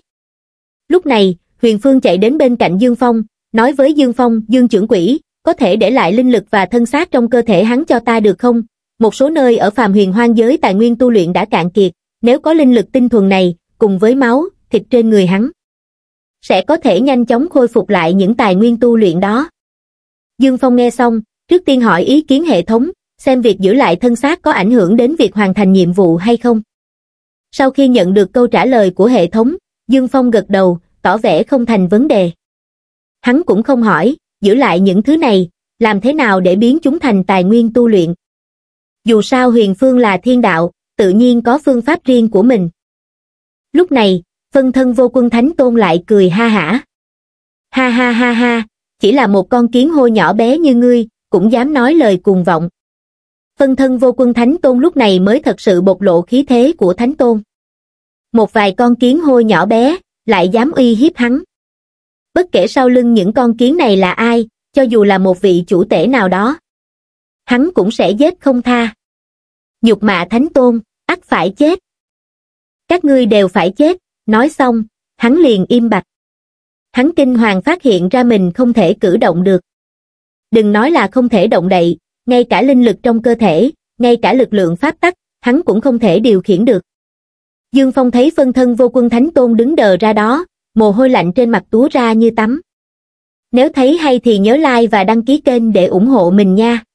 A: Lúc này, Huyền Phương chạy đến bên cạnh Dương Phong, nói với Dương Phong, Dương trưởng quỷ, có thể để lại linh lực và thân xác trong cơ thể hắn cho ta được không? Một số nơi ở phàm huyền hoang giới tài nguyên tu luyện đã cạn kiệt, nếu có linh lực tinh thuần này, cùng với máu, thịt trên người hắn, sẽ có thể nhanh chóng khôi phục lại những tài nguyên tu luyện đó. Dương Phong nghe xong, trước tiên hỏi ý kiến hệ thống, xem việc giữ lại thân xác có ảnh hưởng đến việc hoàn thành nhiệm vụ hay không. Sau khi nhận được câu trả lời của hệ thống, Dương Phong gật đầu, tỏ vẻ không thành vấn đề hắn cũng không hỏi, giữ lại những thứ này, làm thế nào để biến chúng thành tài nguyên tu luyện. Dù sao huyền phương là thiên đạo, tự nhiên có phương pháp riêng của mình. Lúc này, phân thân vô quân thánh tôn lại cười ha hả. Ha ha ha ha, chỉ là một con kiến hôi nhỏ bé như ngươi, cũng dám nói lời cuồng vọng. Phân thân vô quân thánh tôn lúc này mới thật sự bộc lộ khí thế của thánh tôn. Một vài con kiến hôi nhỏ bé, lại dám uy hiếp hắn bất kể sau lưng những con kiến này là ai cho dù là một vị chủ tể nào đó hắn cũng sẽ giết không tha nhục mạ thánh tôn ắt phải chết các ngươi đều phải chết nói xong hắn liền im bặt hắn kinh hoàng phát hiện ra mình không thể cử động được đừng nói là không thể động đậy ngay cả linh lực trong cơ thể ngay cả lực lượng pháp tắc hắn cũng không thể điều khiển được dương phong thấy phân thân vô quân thánh tôn đứng đờ ra đó mồ hôi lạnh trên mặt túa ra như tắm. Nếu thấy hay thì nhớ like và đăng ký kênh để ủng hộ mình nha.